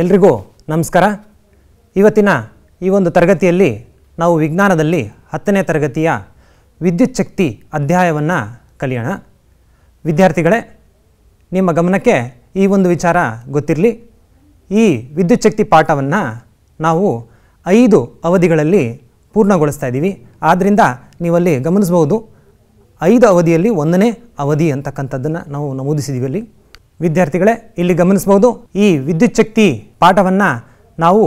ಎಲ್ರಿಗೂ ನಮಸ್ಕಾರ ಇವತ್ತಿನ ಈ ಒಂದು ತರಗತಿಯಲ್ಲಿ ನಾವು ವಿಜ್ಞಾನದಲ್ಲಿ ಹತ್ತನೇ ತರಗತಿಯ ವಿದ್ಯುತ್ ಶಕ್ತಿ ಅಧ್ಯಾಯವನ್ನು ಕಲಿಯೋಣ ವಿದ್ಯಾರ್ಥಿಗಳೇ ನಿಮ್ಮ ಗಮನಕ್ಕೆ ಈ ಒಂದು ವಿಚಾರ ಗೊತ್ತಿರಲಿ ಈ ವಿದ್ಯುತ್ ಶಕ್ತಿ ಪಾಠವನ್ನು ನಾವು ಐದು ಅವಧಿಗಳಲ್ಲಿ ಪೂರ್ಣಗೊಳಿಸ್ತಾ ಇದ್ದೀವಿ ಆದ್ದರಿಂದ ನೀವಲ್ಲಿ ಗಮನಿಸ್ಬೋದು ಐದು ಅವಧಿಯಲ್ಲಿ ಒಂದನೇ ಅವಧಿ ಅಂತಕ್ಕಂಥದ್ದನ್ನು ನಾವು ನಮೂದಿಸಿದ್ದೀವಿ ಅಲ್ಲಿ ವಿದ್ಯಾರ್ಥಿಗಳೇ ಇಲ್ಲಿ ಗಮನಿಸಬಹುದು ಈ ವಿದ್ಯುಚ್ಛಕ್ತಿ ಪಾಠವನ್ನು ನಾವು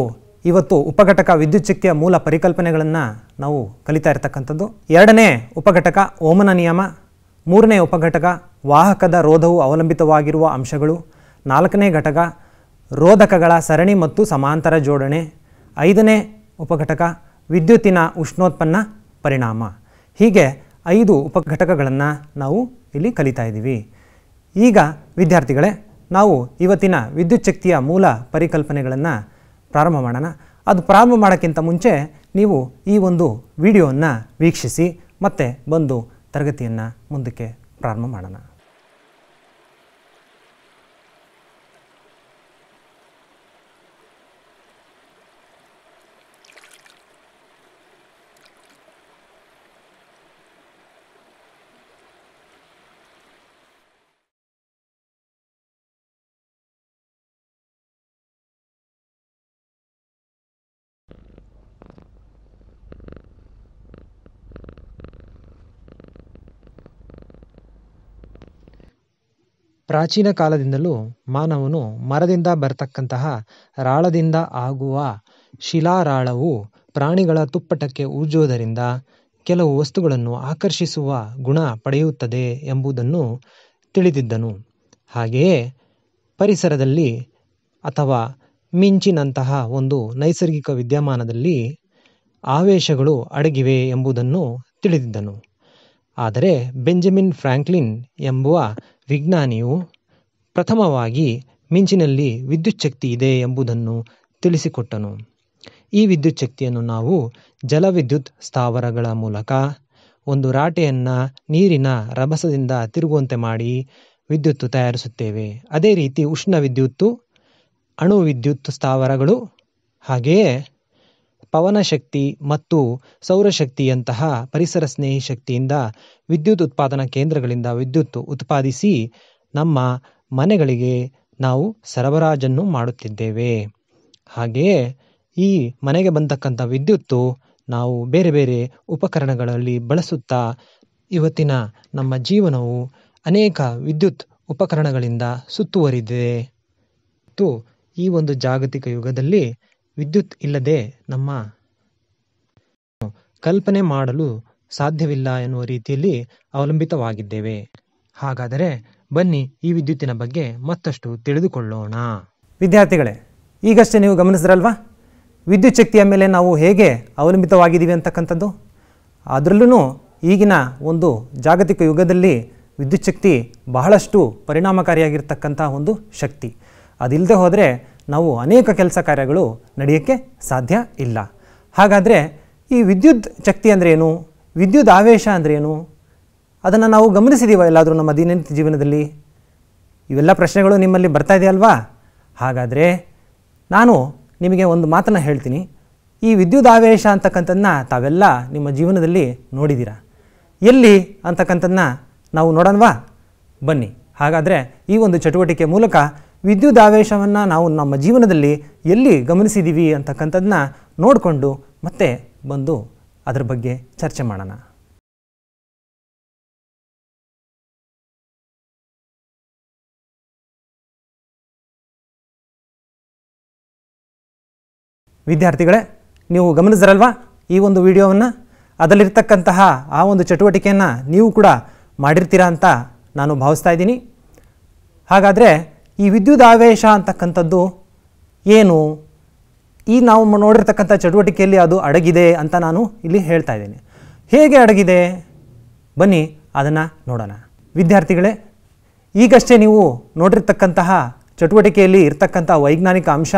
ಇವತ್ತು ಉಪಘಟಕ ವಿದ್ಯುಚ್ಛಕ್ತಿಯ ಮೂಲ ಪರಿಕಲ್ಪನೆಗಳನ್ನು ನಾವು ಕಲಿತಾ ಇರತಕ್ಕಂಥದ್ದು ಎರಡನೇ ಉಪಘಟಕ ಓಮನ ನಿಯಮ ಮೂರನೇ ಉಪಘಟಕ ವಾಹಕದ ರೋಧವು ಅವಲಂಬಿತವಾಗಿರುವ ಅಂಶಗಳು ನಾಲ್ಕನೇ ಘಟಕ ರೋಧಕಗಳ ಸರಣಿ ಮತ್ತು ಸಮಾಂತರ ಜೋಡಣೆ ಐದನೇ ಉಪಘಟಕ ವಿದ್ಯುತ್ತಿನ ಉಷ್ಣೋತ್ಪನ್ನ ಪರಿಣಾಮ ಹೀಗೆ ಐದು ಉಪಘಟಕಗಳನ್ನು ನಾವು ಇಲ್ಲಿ ಕಲಿತಾ ಇದ್ದೀವಿ ಈಗ ವಿದ್ಯಾರ್ಥಿಗಳೇ ನಾವು ಇವತ್ತಿನ ವಿದ್ಯುಚ್ಛಕ್ತಿಯ ಮೂಲ ಪರಿಕಲ್ಪನೆಗಳನ್ನು ಪ್ರಾರಂಭ ಮಾಡೋಣ ಅದು ಪ್ರಾರಂಭ ಮಾಡೋಕ್ಕಿಂತ ಮುಂಚೆ ನೀವು ಈ ಒಂದು ವಿಡಿಯೋವನ್ನು ವೀಕ್ಷಿಸಿ ಮತ್ತೆ ಬಂದು ತರಗತಿಯನ್ನು ಮುಂದಕ್ಕೆ ಪ್ರಾರಂಭ ಮಾಡೋಣ ಪ್ರಾಚೀನ ಕಾಲದಿಂದಲೂ ಮಾನವನು ಮರದಿಂದ ಬರತಕ್ಕಂತಹ ರಾಳದಿಂದ ಆಗುವ ಶಿಲಾರಾಳವು ಪ್ರಾಣಿಗಳ ತುಪ್ಪಟಕ್ಕೆ ಉಜ್ಜುವುದರಿಂದ ಕೆಲವು ವಸ್ತುಗಳನ್ನು ಆಕರ್ಷಿಸುವ ಗುಣ ಪಡೆಯುತ್ತದೆ ಎಂಬುದನ್ನು ತಿಳಿದಿದ್ದನು ಹಾಗೆಯೇ ಪರಿಸರದಲ್ಲಿ ಅಥವಾ ಮಿಂಚಿನಂತಹ ಒಂದು ನೈಸರ್ಗಿಕ ವಿದ್ಯಮಾನದಲ್ಲಿ ಆವೇಶಗಳು ಅಡಗಿವೆ ಎಂಬುದನ್ನು ತಿಳಿದಿದ್ದನು ಆದರೆ ಬೆಂಜಮಿನ್ ಫ್ರಾಂಕ್ಲಿನ್ ಎಂಬುವ ವಿಜ್ಞಾನಿಯು ಪ್ರಥಮವಾಗಿ ಮಿಂಚಿನಲ್ಲಿ ವಿದ್ಯುಚ್ಛಕ್ತಿ ಇದೆ ಎಂಬುದನ್ನು ತಿಳಿಸಿಕೊಟ್ಟನು ಈ ವಿದ್ಯುಚ್ಛಕ್ತಿಯನ್ನು ನಾವು ಜಲವಿದ್ಯುತ್ ಸ್ಥಾವರಗಳ ಮೂಲಕ ಒಂದು ರಾಟೆಯನ್ನು ನೀರಿನ ರಭಸದಿಂದ ತಿರುಗುವಂತೆ ಮಾಡಿ ವಿದ್ಯುತ್ತು ತಯಾರಿಸುತ್ತೇವೆ ಅದೇ ರೀತಿ ಉಷ್ಣ ವಿದ್ಯುತ್ತು ಅಣು ವಿದ್ಯುತ್ ಸ್ಥಾವರಗಳು ಹಾಗೆಯೇ ಪವನಶಕ್ತಿ ಮತ್ತು ಸೌರಶಕ್ತಿಯಂತಹ ಪರಿಸರ ಸ್ನೇಹಿ ಶಕ್ತಿಯಿಂದ ವಿದ್ಯುತ್ ಉತ್ಪಾದನಾ ಕೇಂದ್ರಗಳಿಂದ ವಿದ್ಯುತ್ ಉತ್ಪಾದಿಸಿ ನಮ್ಮ ಮನೆಗಳಿಗೆ ನಾವು ಸರಬರಾಜನ್ನು ಮಾಡುತ್ತಿದ್ದೇವೆ ಹಾಗೆಯೇ ಈ ಮನೆಗೆ ಬಂದಕ್ಕಂಥ ವಿದ್ಯುತ್ತು ನಾವು ಬೇರೆ ಬೇರೆ ಉಪಕರಣಗಳಲ್ಲಿ ಬಳಸುತ್ತಾ ಇವತ್ತಿನ ನಮ್ಮ ಜೀವನವು ಅನೇಕ ವಿದ್ಯುತ್ ಉಪಕರಣಗಳಿಂದ ಸುತ್ತುವರಿದಿದೆ ಮತ್ತು ಈ ಒಂದು ಜಾಗತಿಕ ಯುಗದಲ್ಲಿ ವಿದ್ಯುತ್ ಇಲ್ಲದೆ ನಮ್ಮ ಕಲ್ಪನೆ ಮಾಡಲು ಸಾಧ್ಯವಿಲ್ಲ ಎನ್ನುವ ರೀತಿಯಲ್ಲಿ ಅವಲಂಬಿತವಾಗಿದ್ದೇವೆ ಹಾಗಾದರೆ ಬನ್ನಿ ಈ ವಿದ್ಯುತ್ತಿನ ಬಗ್ಗೆ ಮತ್ತಷ್ಟು ತಿಳಿದುಕೊಳ್ಳೋಣ ವಿದ್ಯಾರ್ಥಿಗಳೇ ಈಗಷ್ಟೇ ನೀವು ಗಮನಿಸಿದ್ರಲ್ವಾ ವಿದ್ಯುತ್ ಶಕ್ತಿಯ ಮೇಲೆ ನಾವು ಹೇಗೆ ಅವಲಂಬಿತವಾಗಿದ್ದೀವಿ ಅಂತಕ್ಕಂಥದ್ದು ಅದರಲ್ಲೂ ಈಗಿನ ಒಂದು ಜಾಗತಿಕ ಯುಗದಲ್ಲಿ ವಿದ್ಯುತ್ ಶಕ್ತಿ ಬಹಳಷ್ಟು ಪರಿಣಾಮಕಾರಿಯಾಗಿರ್ತಕ್ಕಂಥ ಒಂದು ಶಕ್ತಿ ಅದಿಲ್ಲದೆ ಹೋದರೆ ನಾವು ಅನೇಕ ಕೆಲಸ ಕಾರ್ಯಗಳು ನಡೆಯೋಕ್ಕೆ ಸಾಧ್ಯ ಇಲ್ಲ ಹಾಗಾದರೆ ಈ ವಿದ್ಯುತ್ ಶಕ್ತಿ ಏನು ವಿದ್ಯುತ್ ಆವೇಶ ಅಂದ್ರೇನು ಅದನ್ನು ನಾವು ಗಮನಿಸಿದ್ದೀವ ಎಲ್ಲಾದರೂ ನಮ್ಮ ದಿನನಿತ್ಯ ಜೀವನದಲ್ಲಿ ಇವೆಲ್ಲ ಪ್ರಶ್ನೆಗಳು ನಿಮ್ಮಲ್ಲಿ ಬರ್ತಾ ಇದೆಯಲ್ವಾ ಹಾಗಾದರೆ ನಾನು ನಿಮಗೆ ಒಂದು ಮಾತನ್ನು ಹೇಳ್ತೀನಿ ಈ ವಿದ್ಯುತ್ ಆವೇಶ ಅಂತಕ್ಕಂಥದನ್ನ ತಾವೆಲ್ಲ ನಿಮ್ಮ ಜೀವನದಲ್ಲಿ ನೋಡಿದ್ದೀರಾ ಎಲ್ಲಿ ಅಂತಕ್ಕಂಥದನ್ನ ನಾವು ನೋಡೋಣವಾ ಬನ್ನಿ ಹಾಗಾದರೆ ಈ ಒಂದು ಚಟುವಟಿಕೆ ಮೂಲಕ ವಿದ್ಯುದಾವೇಶವನ್ನು ನಾವು ನಮ್ಮ ಜೀವನದಲ್ಲಿ ಎಲ್ಲಿ ಗಮನಿಸಿದ್ದೀವಿ ಅಂತಕ್ಕಂಥದನ್ನ ನೋಡಿಕೊಂಡು ಮತ್ತೆ ಬಂದು ಅದರ ಬಗ್ಗೆ ಚರ್ಚೆ ಮಾಡೋಣ ವಿದ್ಯಾರ್ಥಿಗಳೇ ನೀವು ಗಮನಿಸಿರಲ್ವಾ ಈ ಒಂದು ವಿಡಿಯೋವನ್ನು ಅದರಲ್ಲಿರ್ತಕ್ಕಂತಹ ಆ ಒಂದು ಚಟುವಟಿಕೆಯನ್ನು ನೀವು ಕೂಡ ಮಾಡಿರ್ತೀರಾ ಅಂತ ನಾನು ಭಾವಿಸ್ತಾ ಇದ್ದೀನಿ ಹಾಗಾದರೆ ಈ ವಿದ್ಯುದಾವೇಶ ಅಂತಕ್ಕಂಥದ್ದು ಏನು ಈ ನಾವು ನೋಡಿರ್ತಕ್ಕಂಥ ಚಟುವಟಿಕೆಯಲ್ಲಿ ಅದು ಅಡಗಿದೆ ಅಂತ ನಾನು ಇಲ್ಲಿ ಹೇಳ್ತಾ ಇದ್ದೀನಿ ಹೇಗೆ ಅಡಗಿದೆ ಬನ್ನಿ ಅದನ್ನು ನೋಡೋಣ ವಿದ್ಯಾರ್ಥಿಗಳೇ ಈಗಷ್ಟೇ ನೀವು ನೋಡಿರ್ತಕ್ಕಂತಹ ಚಟುವಟಿಕೆಯಲ್ಲಿ ಇರ್ತಕ್ಕಂಥ ವೈಜ್ಞಾನಿಕ ಅಂಶ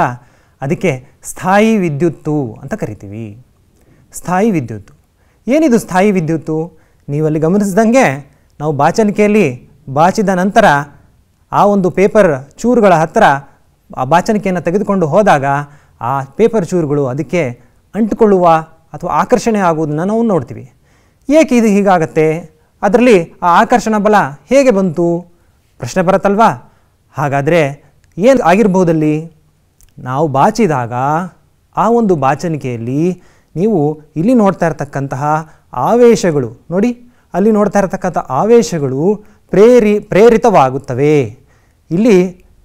ಅದಕ್ಕೆ ಸ್ಥಾಯಿ ವಿದ್ಯುತ್ತು ಅಂತ ಕರಿತೀವಿ ಸ್ಥಾಯಿ ವಿದ್ಯುತ್ತು ಏನಿದು ಸ್ಥಾಯಿ ವಿದ್ಯುತ್ತು ನೀವಲ್ಲಿ ಗಮನಿಸಿದಂಗೆ ನಾವು ಬಾಚನಿಕೆಯಲ್ಲಿ ಬಾಚಿದ ನಂತರ ಆ ಒಂದು ಪೇಪರ್ ಚೂರುಗಳ ಹತ್ತಿರ ಆ ಬಾಚಣಿಕೆಯನ್ನು ತೆಗೆದುಕೊಂಡು ಹೋದಾಗ ಆ ಪೇಪರ್ ಚೂರುಗಳು ಅದಕ್ಕೆ ಅಂಟಿಕೊಳ್ಳುವ ಅಥವಾ ಆಕರ್ಷಣೆ ಆಗುವುದನ್ನು ನಾವು ನೋಡ್ತೀವಿ ಏಕೆ ಇದು ಹೀಗಾಗತ್ತೆ ಅದರಲ್ಲಿ ಆ ಆಕರ್ಷಣ ಬಲ ಹೇಗೆ ಬಂತು ಪ್ರಶ್ನೆ ಬರುತ್ತಲ್ವಾ ಹಾಗಾದರೆ ಏನು ಆಗಿರ್ಬೋದಲ್ಲಿ ನಾವು ಬಾಚಿದಾಗ ಆ ಒಂದು ಬಾಚಣಿಕೆಯಲ್ಲಿ ನೀವು ಇಲ್ಲಿ ನೋಡ್ತಾ ಇರತಕ್ಕಂತಹ ಆವೇಶಗಳು ನೋಡಿ ಅಲ್ಲಿ ನೋಡ್ತಾ ಇರತಕ್ಕಂಥ ಆವೇಶಗಳು ಪ್ರೇರಿ ಪ್ರೇರಿತವಾಗುತ್ತವೆ ಇಲ್ಲಿ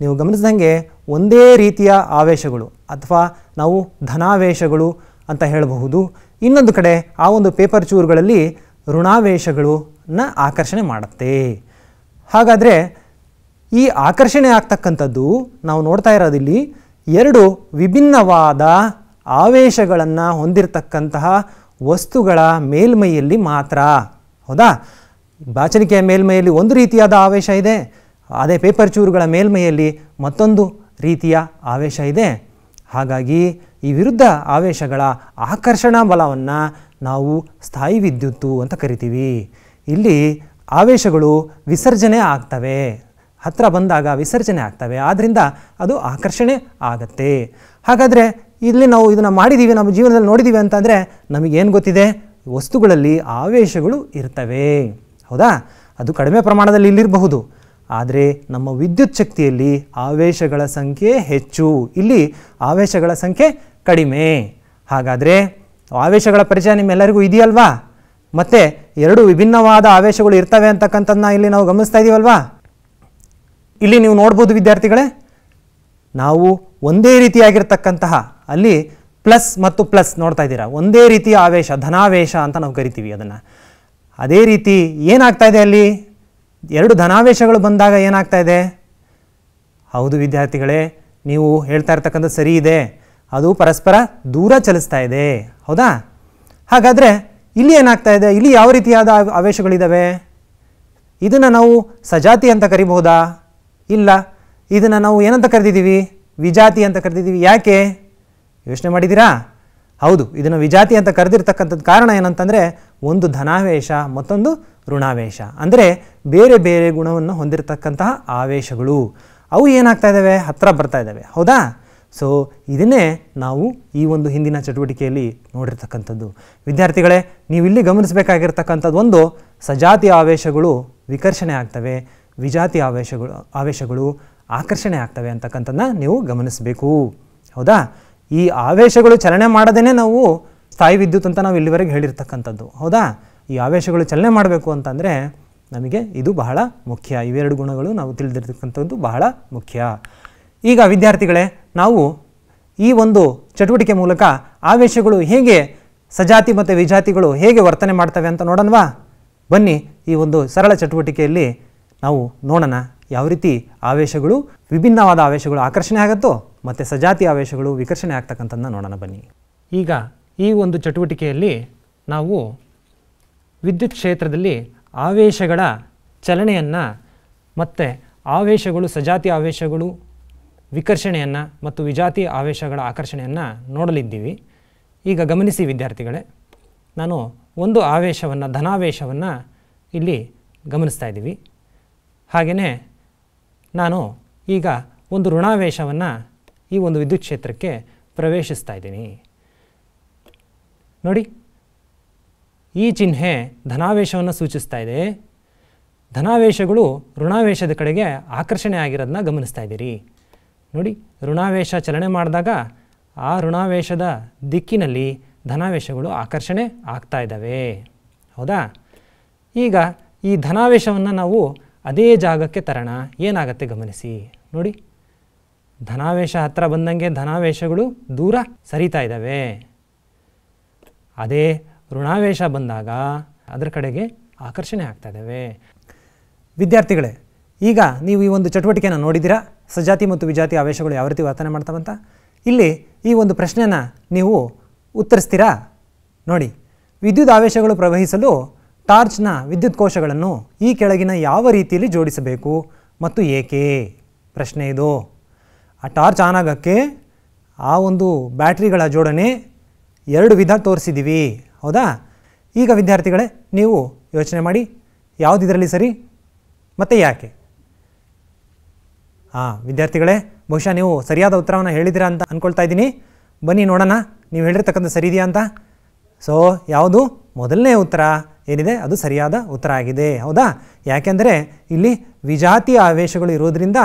ನೀವು ಗಮನಿಸಿದಂಗೆ ಒಂದೇ ರೀತಿಯ ಆವೇಶಗಳು ಅಥವಾ ನಾವು ಧನಾವೇಶಗಳು ಅಂತ ಹೇಳಬಹುದು ಇನ್ನೊಂದು ಕಡೆ ಆ ಒಂದು ಪೇಪರ್ ಚೂರುಗಳಲ್ಲಿ ಋಣಾವೇಶಗಳನ್ನ ಆಕರ್ಷಣೆ ಮಾಡುತ್ತೆ ಹಾಗಾದರೆ ಈ ಆಕರ್ಷಣೆ ಆಗ್ತಕ್ಕಂಥದ್ದು ನಾವು ನೋಡ್ತಾ ಇರೋದಿಲ್ಲಿ ಎರಡು ವಿಭಿನ್ನವಾದ ಆವೇಶಗಳನ್ನು ಹೊಂದಿರತಕ್ಕಂತಹ ವಸ್ತುಗಳ ಮೇಲ್ಮೈಯಲ್ಲಿ ಮಾತ್ರ ಹೌದಾ ಬಾಚಲಿಕೆಯ ಮೇಲ್ಮೈಯಲ್ಲಿ ಒಂದು ರೀತಿಯಾದ ಆವೇಶ ಇದೆ ಅದೇ ಪೇಪರ್ ಚೂರುಗಳ ಮೇಲ್ಮೈಯಲ್ಲಿ ಮತ್ತೊಂದು ರೀತಿಯ ಆವೇಶ ಇದೆ ಹಾಗಾಗಿ ಈ ವಿರುದ್ಧ ಆವೇಶಗಳ ಆಕರ್ಷಣಾ ಬಲವನ್ನು ನಾವು ಸ್ಥಾಯಿ ವಿದ್ಯುತ್ತು ಅಂತ ಕರಿತೀವಿ ಇಲ್ಲಿ ಆವೇಶಗಳು ವಿಸರ್ಜನೆ ಆಗ್ತವೆ ಹತ್ತಿರ ಬಂದಾಗ ವಿಸರ್ಜನೆ ಆಗ್ತವೆ ಆದ್ದರಿಂದ ಅದು ಆಕರ್ಷಣೆ ಆಗತ್ತೆ ಹಾಗಾದರೆ ಇಲ್ಲಿ ನಾವು ಇದನ್ನು ಮಾಡಿದ್ದೀವಿ ನಮ್ಮ ಜೀವನದಲ್ಲಿ ನೋಡಿದ್ದೀವಿ ಅಂತಂದರೆ ನಮಗೇನು ಗೊತ್ತಿದೆ ವಸ್ತುಗಳಲ್ಲಿ ಆವೇಶಗಳು ಇರ್ತವೆ ಹೌದಾ ಅದು ಕಡಿಮೆ ಪ್ರಮಾಣದಲ್ಲಿ ಇಲ್ಲಿರಬಹುದು ಆದರೆ ನಮ್ಮ ವಿದ್ಯುತ್ ಶಕ್ತಿಯಲ್ಲಿ ಆವೇಶಗಳ ಸಂಖ್ಯೆ ಹೆಚ್ಚು ಇಲ್ಲಿ ಆವೇಶಗಳ ಸಂಖ್ಯೆ ಕಡಿಮೆ ಹಾಗಾದರೆ ಆವೇಶಗಳ ಪರಿಚಯ ನಿಮ್ಮೆಲ್ಲರಿಗೂ ಇದೆಯಲ್ವಾ ಮತ್ತು ಎರಡು ವಿಭಿನ್ನವಾದ ಆವೇಶಗಳು ಇರ್ತವೆ ಅಂತಕ್ಕಂಥದ್ದನ್ನ ಇಲ್ಲಿ ನಾವು ಗಮನಿಸ್ತಾ ಇದ್ದೀವಲ್ವಾ ಇಲ್ಲಿ ನೀವು ನೋಡ್ಬೋದು ವಿದ್ಯಾರ್ಥಿಗಳೇ ನಾವು ಒಂದೇ ರೀತಿಯಾಗಿರ್ತಕ್ಕಂತಹ ಅಲ್ಲಿ ಪ್ಲಸ್ ಮತ್ತು ಪ್ಲಸ್ ನೋಡ್ತಾ ಇದ್ದೀರಾ ಒಂದೇ ರೀತಿಯ ಆವೇಶ ಧನಾವೇಶ ಅಂತ ನಾವು ಕರಿತೀವಿ ಅದನ್ನು ಅದೇ ರೀತಿ ಏನಾಗ್ತಾ ಇದೆ ಅಲ್ಲಿ ಎರಡು ಧನಾವೇಶಗಳು ಬಂದಾಗ ಏನಾಗ್ತಾ ಇದೆ ಹೌದು ವಿದ್ಯಾರ್ಥಿಗಳೇ ನೀವು ಹೇಳ್ತಾ ಇರ್ತಕ್ಕಂಥ ಸರಿ ಇದೆ ಅದು ಪರಸ್ಪರ ದೂರ ಚಲಿಸ್ತಾ ಇದೆ ಹೌದಾ ಹಾಗಾದರೆ ಇಲ್ಲಿ ಏನಾಗ್ತಾ ಇದೆ ಇಲ್ಲಿ ಯಾವ ರೀತಿಯಾದ ಅವೇಶಗಳಿದ್ದಾವೆ ಇದನ್ನು ನಾವು ಸಜಾತಿ ಅಂತ ಕರಿಬಹುದಾ ಇಲ್ಲ ಇದನ್ನು ನಾವು ಏನಂತ ಕರೆದಿದ್ದೀವಿ ವಿಜಾತಿ ಅಂತ ಕರೆದಿದ್ದೀವಿ ಯಾಕೆ ಯೋಚನೆ ಮಾಡಿದ್ದೀರಾ ಹೌದು ಇದನ್ನು ವಿಜಾತಿ ಅಂತ ಕರೆದಿರ್ತಕ್ಕಂಥದ್ದು ಕಾರಣ ಏನಂತಂದರೆ ಒಂದು ಧನಾವೇಶ ಮತ್ತೊಂದು ಋಣಾವೇಶ ಅಂದರೆ ಬೇರೆ ಬೇರೆ ಗುಣವನ್ನು ಹೊಂದಿರತಕ್ಕಂತಹ ಆವೇಶಗಳು ಅವು ಏನಾಗ್ತಾ ಇದ್ದಾವೆ ಹತ್ತಿರ ಬರ್ತಾ ಇದ್ದಾವೆ ಹೌದಾ ಸೊ ಇದನ್ನೇ ನಾವು ಈ ಒಂದು ಹಿಂದಿನ ಚಟುವಟಿಕೆಯಲ್ಲಿ ನೋಡಿರ್ತಕ್ಕಂಥದ್ದು ವಿದ್ಯಾರ್ಥಿಗಳೇ ನೀವು ಇಲ್ಲಿ ಗಮನಿಸಬೇಕಾಗಿರ್ತಕ್ಕಂಥದ್ದು ಒಂದು ಸಜಾತಿ ಆವೇಶಗಳು ವಿಕರ್ಷಣೆ ಆಗ್ತವೆ ವಿಜಾತಿ ಆವೇಶಗಳು ಆವೇಶಗಳು ಆಕರ್ಷಣೆ ಆಗ್ತವೆ ಅಂತಕ್ಕಂಥದ್ದನ್ನ ನೀವು ಗಮನಿಸಬೇಕು ಹೌದಾ ಈ ಆವೇಶಗಳು ಚಲನೆ ಮಾಡದೇ ನಾವು ಸ್ಥಾಯಿ ವಿದ್ಯುತ್ ಅಂತ ನಾವು ಇಲ್ಲಿವರೆಗೆ ಹೇಳಿರ್ತಕ್ಕಂಥದ್ದು ಹೌದಾ ಈ ಆವೇಶಗಳು ಚಲನೆ ಮಾಡಬೇಕು ಅಂತಂದರೆ ನಮಗೆ ಇದು ಬಹಳ ಮುಖ್ಯ ಇವೆರಡು ಗುಣಗಳು ನಾವು ತಿಳಿದಿರ್ತಕ್ಕಂಥದ್ದು ಬಹಳ ಮುಖ್ಯ ಈಗ ವಿದ್ಯಾರ್ಥಿಗಳೇ ನಾವು ಈ ಒಂದು ಚಟುವಟಿಕೆ ಮೂಲಕ ಆವೇಶಗಳು ಹೇಗೆ ಸಜಾತಿ ಮತ್ತು ವಿಜಾತಿಗಳು ಹೇಗೆ ವರ್ತನೆ ಮಾಡ್ತವೆ ಅಂತ ನೋಡೋಣವಾ ಬನ್ನಿ ಈ ಒಂದು ಸರಳ ಚಟುವಟಿಕೆಯಲ್ಲಿ ನಾವು ನೋಡೋಣ ಯಾವ ರೀತಿ ಆವೇಶಗಳು ವಿಭಿನ್ನವಾದ ಆವೇಶಗಳು ಆಕರ್ಷಣೆ ಆಗುತ್ತೋ ಮತ್ತು ಸಜಾತಿ ಆವೇಶಗಳು ವಿಕರ್ಷಣೆ ಆಗ್ತಕ್ಕಂಥದ್ದನ್ನ ನೋಡೋಣ ಬನ್ನಿ ಈಗ ಈ ಒಂದು ಚಟುವಟಿಕೆಯಲ್ಲಿ ನಾವು ವಿದ್ಯುತ್ ಕ್ಷೇತ್ರದಲ್ಲಿ ಆವೇಶಗಳ ಚಲನೆಯನ್ನು ಮತ್ತು ಆವೇಶಗಳು ಸಜಾತಿ ಆವೇಶಗಳು ವಿಕರ್ಷಣೆಯನ್ನು ಮತ್ತು ವಿಜಾತಿ ಆವೇಶಗಳ ಆಕರ್ಷಣೆಯನ್ನು ನೋಡಲಿದ್ದೀವಿ ಈಗ ಗಮನಿಸಿ ವಿದ್ಯಾರ್ಥಿಗಳೇ ನಾನು ಒಂದು ಆವೇಶವನ್ನು ಧನಾವೇಶವನ್ನು ಇಲ್ಲಿ ಗಮನಿಸ್ತಾ ಇದ್ದೀವಿ ಹಾಗೆಯೇ ನಾನು ಈಗ ಒಂದು ಋಣಾವೇಶವನ್ನು ಈ ಒಂದು ವಿದ್ಯುತ್ ಕ್ಷೇತ್ರಕ್ಕೆ ಪ್ರವೇಶಿಸ್ತಾ ಇದ್ದೀನಿ ನೋಡಿ ಈ ಚಿಹ್ನೆ ಧನಾವೇಶವನ್ನು ಸೂಚಿಸ್ತಾ ಇದೆ ಧನಾವೇಶಗಳು ಋಣಾವೇಶದ ಕಡೆಗೆ ಆಕರ್ಷಣೆ ಆಗಿರೋದನ್ನ ಗಮನಿಸ್ತಾ ಇದ್ದೀರಿ ನೋಡಿ ಋಣಾವೇಶ ಚಲನೆ ಮಾಡಿದಾಗ ಆ ಋಣಾವೇಶದ ದಿಕ್ಕಿನಲ್ಲಿ ಧನಾವೇಶಗಳು ಆಕರ್ಷಣೆ ಆಗ್ತಾ ಇದ್ದಾವೆ ಹೌದಾ ಈಗ ಈ ಧನಾವೇಶವನ್ನು ನಾವು ಅದೇ ಜಾಗಕ್ಕೆ ತರೋಣ ಏನಾಗತ್ತೆ ಗಮನಿಸಿ ನೋಡಿ ಧನಾವೇಶ ಹತ್ತಿರ ಬಂದಂಗೆ ಧನಾವೇಶಗಳು ದೂರ ಸರಿತಾ ಇದ್ದಾವೆ ಅದೇ ಋಣಾವೇಶ ಬಂದಾಗ ಅದರ ಕಡೆಗೆ ಆಕರ್ಷಣೆ ಆಗ್ತಾ ಇದ್ದಾವೆ ವಿದ್ಯಾರ್ಥಿಗಳೇ ಈಗ ನೀವು ಈ ಒಂದು ಚಟುವಟಿಕೆಯನ್ನು ನೋಡಿದ್ದೀರಾ ಸಜಾತಿ ಮತ್ತು ವಿಜಾತಿ ಆವೇಶಗಳು ಯಾವ ರೀತಿ ವರ್ತನೆ ಮಾಡ್ತಾವಂತ ಇಲ್ಲಿ ಈ ಒಂದು ಪ್ರಶ್ನೆಯನ್ನು ನೀವು ಉತ್ತರಿಸ್ತೀರಾ ನೋಡಿ ವಿದ್ಯುತ್ ಆವೇಶಗಳು ಪ್ರವಹಿಸಲು ಟಾರ್ಚ್ನ ವಿದ್ಯುತ್ ಕೋಶಗಳನ್ನು ಈ ಕೆಳಗಿನ ಯಾವ ರೀತಿಯಲ್ಲಿ ಜೋಡಿಸಬೇಕು ಮತ್ತು ಏಕೆ ಪ್ರಶ್ನೆ ಇದು ಆ ಟಾರ್ಚ್ ಆನ್ ಆಗೋಕ್ಕೆ ಆ ಒಂದು ಬ್ಯಾಟ್ರಿಗಳ ಜೋಡಣೆ ಎರಡು ವಿಧ ತೋರಿಸಿದ್ದೀವಿ ಹೌದಾ ಈಗ ವಿದ್ಯಾರ್ಥಿಗಳೇ ನೀವು ಯೋಚನೆ ಮಾಡಿ ಯಾವುದು ಇದರಲ್ಲಿ ಸರಿ ಮತ್ತು ಯಾಕೆ ಹಾಂ ವಿದ್ಯಾರ್ಥಿಗಳೇ ಬಹುಶಃ ನೀವು ಸರಿಯಾದ ಉತ್ತರವನ್ನು ಹೇಳಿದಿರಾ ಅಂತ ಅಂದ್ಕೊಳ್ತಾ ಇದ್ದೀನಿ ಬನ್ನಿ ನೋಡೋಣ ನೀವು ಹೇಳಿರ್ತಕ್ಕಂಥ ಸರಿ ಇದೆಯಾ ಅಂತ ಸೊ ಯಾವುದು ಮೊದಲನೇ ಉತ್ತರ ಏನಿದೆ ಅದು ಸರಿಯಾದ ಉತ್ತರ ಆಗಿದೆ ಹೌದಾ ಯಾಕೆಂದರೆ ಇಲ್ಲಿ ವಿಜಾತಿ ಆವೇಶಗಳು ಇರೋದರಿಂದ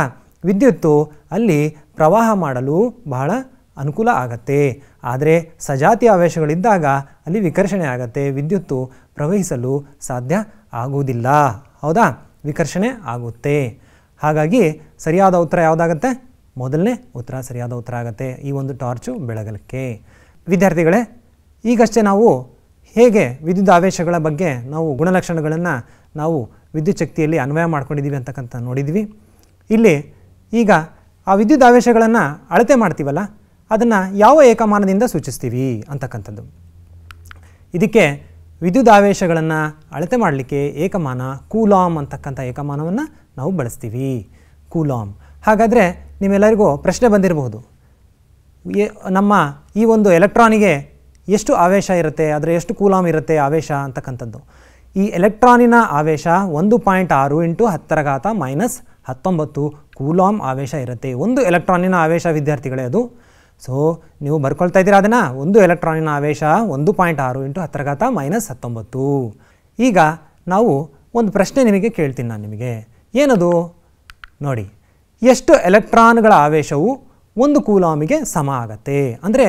ವಿದ್ಯುತ್ತು ಅಲ್ಲಿ ಪ್ರವಾಹ ಮಾಡಲು ಬಹಳ ಅನುಕೂಲ ಆಗತ್ತೆ ಆದರೆ ಸಜಾತಿ ಆವೇಶಗಳಿದ್ದಾಗ ಅಲ್ಲಿ ವಿಕರ್ಷಣೆ ಆಗತ್ತೆ ವಿದ್ಯುತ್ತು ಪ್ರವಹಿಸಲು ಸಾಧ್ಯ ಆಗುವುದಿಲ್ಲ ಹೌದಾ ವಿಕರ್ಷಣೆ ಆಗುತ್ತೆ ಹಾಗಾಗಿ ಸರಿಯಾದ ಉತ್ತರ ಯಾವುದಾಗತ್ತೆ ಮೊದಲನೇ ಉತ್ತರ ಸರಿಯಾದ ಉತ್ತರ ಆಗುತ್ತೆ ಈ ಒಂದು ಟಾರ್ಚು ಬೆಳಗಲಿಕ್ಕೆ ವಿದ್ಯಾರ್ಥಿಗಳೇ ಈಗಷ್ಟೇ ನಾವು ಹೇಗೆ ವಿದ್ಯುತ್ ಆವೇಶಗಳ ಬಗ್ಗೆ ನಾವು ಗುಣಲಕ್ಷಣಗಳನ್ನು ನಾವು ವಿದ್ಯುತ್ ಶಕ್ತಿಯಲ್ಲಿ ಅನ್ವಯ ಮಾಡ್ಕೊಂಡಿದ್ದೀವಿ ಅಂತಕ್ಕಂಥ ನೋಡಿದ್ವಿ ಇಲ್ಲಿ ಈಗ ಆ ವಿದ್ಯುತ್ ಆವೇಶಗಳನ್ನು ಅಳತೆ ಮಾಡ್ತೀವಲ್ಲ ಅದನ್ನು ಯಾವ ಏಕಮಾನದಿಂದ ಸೂಚಿಸ್ತೀವಿ ಅಂತಕ್ಕಂಥದ್ದು ಇದಕ್ಕೆ ವಿದ್ಯುದಾವೇಶಗಳನ್ನು ಅಳತೆ ಮಾಡಲಿಕ್ಕೆ ಏಕಮಾನ ಕೂಲಾಮ್ ಅಂತಕ್ಕಂಥ ಏಕಮಾನವನ್ನು ನಾವು ಬಳಸ್ತೀವಿ ಕೂಲಾಮ್ ಹಾಗಾದರೆ ನಿಮ್ಮೆಲ್ಲರಿಗೂ ಪ್ರಶ್ನೆ ಬಂದಿರಬಹುದು ನಮ್ಮ ಈ ಒಂದು ಎಲೆಕ್ಟ್ರಾನಿಗೆ ಎಷ್ಟು ಆವೇಶ ಇರುತ್ತೆ ಅದರ ಎಷ್ಟು ಕೂಲಾಮ್ ಇರುತ್ತೆ ಆವೇಶ ಅಂತಕ್ಕಂಥದ್ದು ಈ ಎಲೆಕ್ಟ್ರಾನಿನ ಆವೇಶ ಒಂದು ಪಾಯಿಂಟ್ ಆರು ಇಂಟು ಹತ್ತರ ಘಾತ ಮೈನಸ್ ಹತ್ತೊಂಬತ್ತು ಕೂಲಾಮ್ ಆವೇಶ ಇರುತ್ತೆ ಒಂದು ಎಲೆಕ್ಟ್ರಾನಿನ ಆವೇಶ ವಿದ್ಯಾರ್ಥಿಗಳೇ ಅದು ಸೊ ನೀವು ಬರ್ಕೊಳ್ತಾ ಇದ್ದೀರಾ ಅದನ್ನು ಒಂದು ಎಲೆಕ್ಟ್ರಾನಿನ ಆವೇಶ ಒಂದು ಪಾಯಿಂಟ್ ಆರು ಇಂಟು ಹತ್ರಘಾತ ಮೈನಸ್ ಹತ್ತೊಂಬತ್ತು ಈಗ ನಾವು ಒಂದು ಪ್ರಶ್ನೆ ನಿಮಗೆ ಕೇಳ್ತೀನಿ ನಾನು ನಿಮಗೆ ಏನದು ನೋಡಿ ಎಷ್ಟು ಎಲೆಕ್ಟ್ರಾನ್ಗಳ ಆವೇಶವು ಒಂದು ಕೂಲಾಮಿಗೆ ಸಮ ಆಗತ್ತೆ ಅಂದರೆ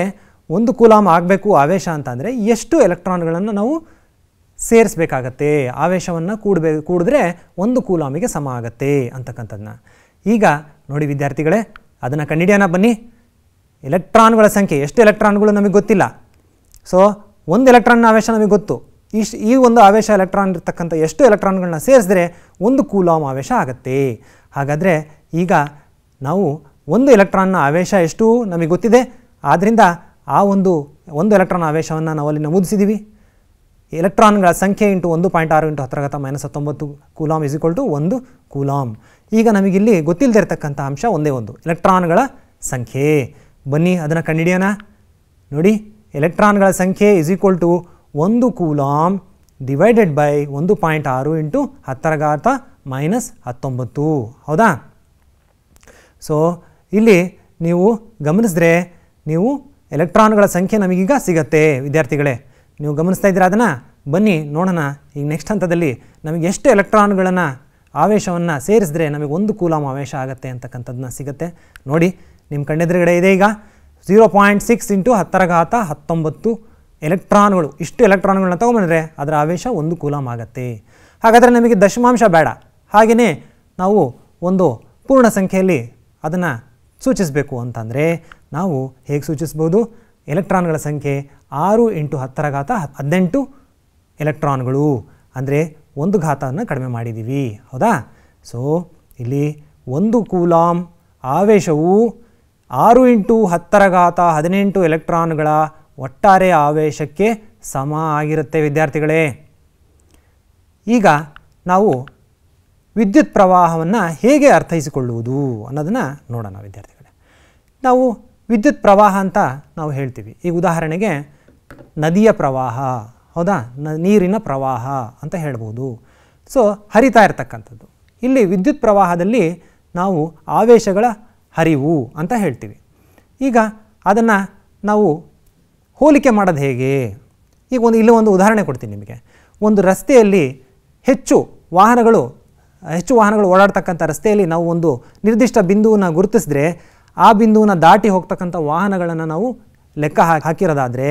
ಒಂದು ಕೂಲಾಮ್ ಆಗಬೇಕು ಆವೇಶ ಅಂತ ಅಂದರೆ ಎಷ್ಟು ಎಲೆಕ್ಟ್ರಾನ್ಗಳನ್ನು ನಾವು ಸೇರಿಸಬೇಕಾಗತ್ತೆ ಆವೇಶವನ್ನು ಕೂಡಬೇ ಕೂಡಿದ್ರೆ ಒಂದು ಕೂಲಾಮಿಗೆ ಸಮ ಆಗತ್ತೆ ಅಂತಕ್ಕಂಥದ್ದನ್ನ ಈಗ ನೋಡಿ ವಿದ್ಯಾರ್ಥಿಗಳೇ ಅದನ್ನು ಕಂಡಿಡಿಯೋಣ ಬನ್ನಿ ಎಲೆಕ್ಟ್ರಾನ್ಗಳ ಸಂಖ್ಯೆ ಎಷ್ಟು ಎಲೆಕ್ಟ್ರಾನ್ಗಳು ನಮಗೆ ಗೊತ್ತಿಲ್ಲ ಸೊ ಒಂದು ಎಲೆಕ್ಟ್ರಾನ್ನ ಆವೇಶ ನಮಗೆ ಗೊತ್ತು ಇಷ್ಟು ಈ ಒಂದು ಆವೇಶ ಎಲೆಕ್ಟ್ರಾನ್ ಇರ್ತಕ್ಕಂಥ ಎಷ್ಟು ಎಲೆಕ್ಟ್ರಾನ್ಗಳನ್ನ ಸೇರಿಸಿದ್ರೆ ಒಂದು ಕೂಲಾಮ್ ಆವೇಶ ಆಗುತ್ತೆ ಹಾಗಾದರೆ ಈಗ ನಾವು ಒಂದು ಎಲೆಕ್ಟ್ರಾನ್ನ ಆವೇಶ ಎಷ್ಟು ನಮಗೆ ಗೊತ್ತಿದೆ ಆದ್ದರಿಂದ ಆ ಒಂದು ಒಂದು ಎಲೆಕ್ಟ್ರಾನ್ ಆವೇಶವನ್ನು ನಾವು ಅಲ್ಲಿ ನಮೂದಿಸಿದ್ದೀವಿ ಎಲೆಕ್ಟ್ರಾನ್ಗಳ ಸಂಖ್ಯೆ ಇಂಟು ಒಂದು ಪಾಯಿಂಟ್ ಆರು ಇಂಟು ಹತ್ತರಗತ ಮೈನಸ್ ಹತ್ತೊಂಬತ್ತು ಕೂಲಾಮ್ ಇಸ್ ಟು ಒಂದು ಕೂಲಾಮ್ ಈಗ ನಮಗಿಲ್ಲಿ ಗೊತ್ತಿಲ್ಲದೆ ಇರತಕ್ಕಂಥ ಅಂಶ ಒಂದೇ ಒಂದು ಎಲೆಕ್ಟ್ರಾನ್ಗಳ ಸಂಖ್ಯೆ ಬನ್ನಿ ಅದನ್ನು ಕಂಡಿಡಿಯೋಣ ನೋಡಿ ಎಲೆಕ್ಟ್ರಾನ್ಗಳ ಸಂಖ್ಯೆ ಇಸ್ ಈಕ್ವಲ್ ಟು ಒಂದು ಕೂಲಾಮ್ ಡಿವೈಡೆಡ್ ಬೈ ಒಂದು ಪಾಯಿಂಟ್ ಆರು ಇಂಟು ಹತ್ತರಗಾತ ಮೈನಸ್ ಹತ್ತೊಂಬತ್ತು ಹೌದಾ ಸೊ ಇಲ್ಲಿ ನೀವು ಗಮನಿಸಿದ್ರೆ ನೀವು ಎಲೆಕ್ಟ್ರಾನ್ಗಳ ಸಂಖ್ಯೆ ನಮಗೀಗ ಸಿಗತ್ತೆ ವಿದ್ಯಾರ್ಥಿಗಳೇ ನೀವು ಗಮನಿಸ್ತಾ ಇದ್ದೀರಾ ಅದನ್ನು ಬನ್ನಿ ನೋಡೋಣ ಈಗ ನೆಕ್ಸ್ಟ್ ಹಂತದಲ್ಲಿ ನಮಗೆ ಎಷ್ಟು ಎಲೆಕ್ಟ್ರಾನ್ಗಳನ್ನು ಆವೇಶವನ್ನು ಸೇರಿಸಿದ್ರೆ ನಮಗೆ ಒಂದು ಕೂಲಾಮ್ ಆವೇಶ ಆಗುತ್ತೆ ಅಂತಕ್ಕಂಥದ್ದನ್ನ ಸಿಗುತ್ತೆ ನೋಡಿ ನಿಮ್ಮ ಕಣ್ಣೆದುರುಗಡೆ ಇದೆ ಈಗ ಝೀರೋ ಪಾಯಿಂಟ್ ಸಿಕ್ಸ್ ಇಂಟು ಹತ್ತರ ಘಾತ ಹತ್ತೊಂಬತ್ತು ಎಲೆಕ್ಟ್ರಾನ್ಗಳು ಇಷ್ಟು ಎಲೆಕ್ಟ್ರಾನ್ಗಳನ್ನ ತೊಗೊಂಬಂದರೆ ಅದರ ಆವೇಶ ಒಂದು ಕೂಲಮ್ ಆಗುತ್ತೆ ಹಾಗಾದರೆ ನಮಗೆ ದಶಮಾಂಶ ಬೇಡ ಹಾಗೆಯೇ ನಾವು ಒಂದು ಪೂರ್ಣ ಸಂಖ್ಯೆಯಲ್ಲಿ ಅದನ್ನು ಸೂಚಿಸಬೇಕು ಅಂತಂದರೆ ನಾವು ಹೇಗೆ ಸೂಚಿಸ್ಬೋದು ಎಲೆಕ್ಟ್ರಾನ್ಗಳ ಸಂಖ್ಯೆ ಆರು ಇಂಟು ಹತ್ತರ ಘಾತ ಹದಿನೆಂಟು ಎಲೆಕ್ಟ್ರಾನ್ಗಳು ಅಂದರೆ ಒಂದು ಘಾತವನ್ನು ಕಡಿಮೆ ಮಾಡಿದ್ದೀವಿ ಹೌದಾ ಸೊ ಇಲ್ಲಿ ಒಂದು ಕೂಲಾಮ್ ಆವೇಶವು ಆರು ಇಂಟು ಹತ್ತರ ಘಾತ ಹದಿನೆಂಟು ಎಲೆಕ್ಟ್ರಾನ್ಗಳ ಒಟ್ಟಾರೆ ಆವೇಶಕ್ಕೆ ಸಮ ಆಗಿರುತ್ತೆ ವಿದ್ಯಾರ್ಥಿಗಳೇ ಈಗ ನಾವು ವಿದ್ಯುತ್ ಪ್ರವಾಹವನ್ನು ಹೇಗೆ ಅರ್ಥೈಸಿಕೊಳ್ಳುವುದು ಅನ್ನೋದನ್ನು ನೋಡೋಣ ವಿದ್ಯಾರ್ಥಿಗಳೇ ನಾವು ವಿದ್ಯುತ್ ಪ್ರವಾಹ ಅಂತ ನಾವು ಹೇಳ್ತೀವಿ ಈಗ ಉದಾಹರಣೆಗೆ ನದಿಯ ಪ್ರವಾಹ ಹೌದಾ ನೀರಿನ ಪ್ರವಾಹ ಅಂತ ಹೇಳ್ಬೋದು ಸೊ ಹರಿತಾ ಇರ್ತಕ್ಕಂಥದ್ದು ಇಲ್ಲಿ ವಿದ್ಯುತ್ ಪ್ರವಾಹದಲ್ಲಿ ನಾವು ಆವೇಶಗಳ ಹರಿವು ಅಂತ ಹೇಳ್ತೀವಿ ಈಗ ಅದನ್ನು ನಾವು ಹೋಲಿಕೆ ಮಾಡೋದು ಹೇಗೆ ಈಗ ಒಂದು ಇಲ್ಲಿ ಒಂದು ಉದಾಹರಣೆ ಕೊಡ್ತೀನಿ ನಿಮಗೆ ಒಂದು ರಸ್ತೆಯಲ್ಲಿ ಹೆಚ್ಚು ವಾಹನಗಳು ಹೆಚ್ಚು ವಾಹನಗಳು ಓಡಾಡ್ತಕ್ಕಂಥ ರಸ್ತೆಯಲ್ಲಿ ನಾವು ಒಂದು ನಿರ್ದಿಷ್ಟ ಬಿಂದುವನ್ನು ಗುರುತಿಸಿದ್ರೆ ಆ ಬಿಂದುವನ್ನು ದಾಟಿ ಹೋಗ್ತಕ್ಕಂಥ ವಾಹನಗಳನ್ನು ನಾವು ಲೆಕ್ಕ ಹಾಕಿರೋದಾದರೆ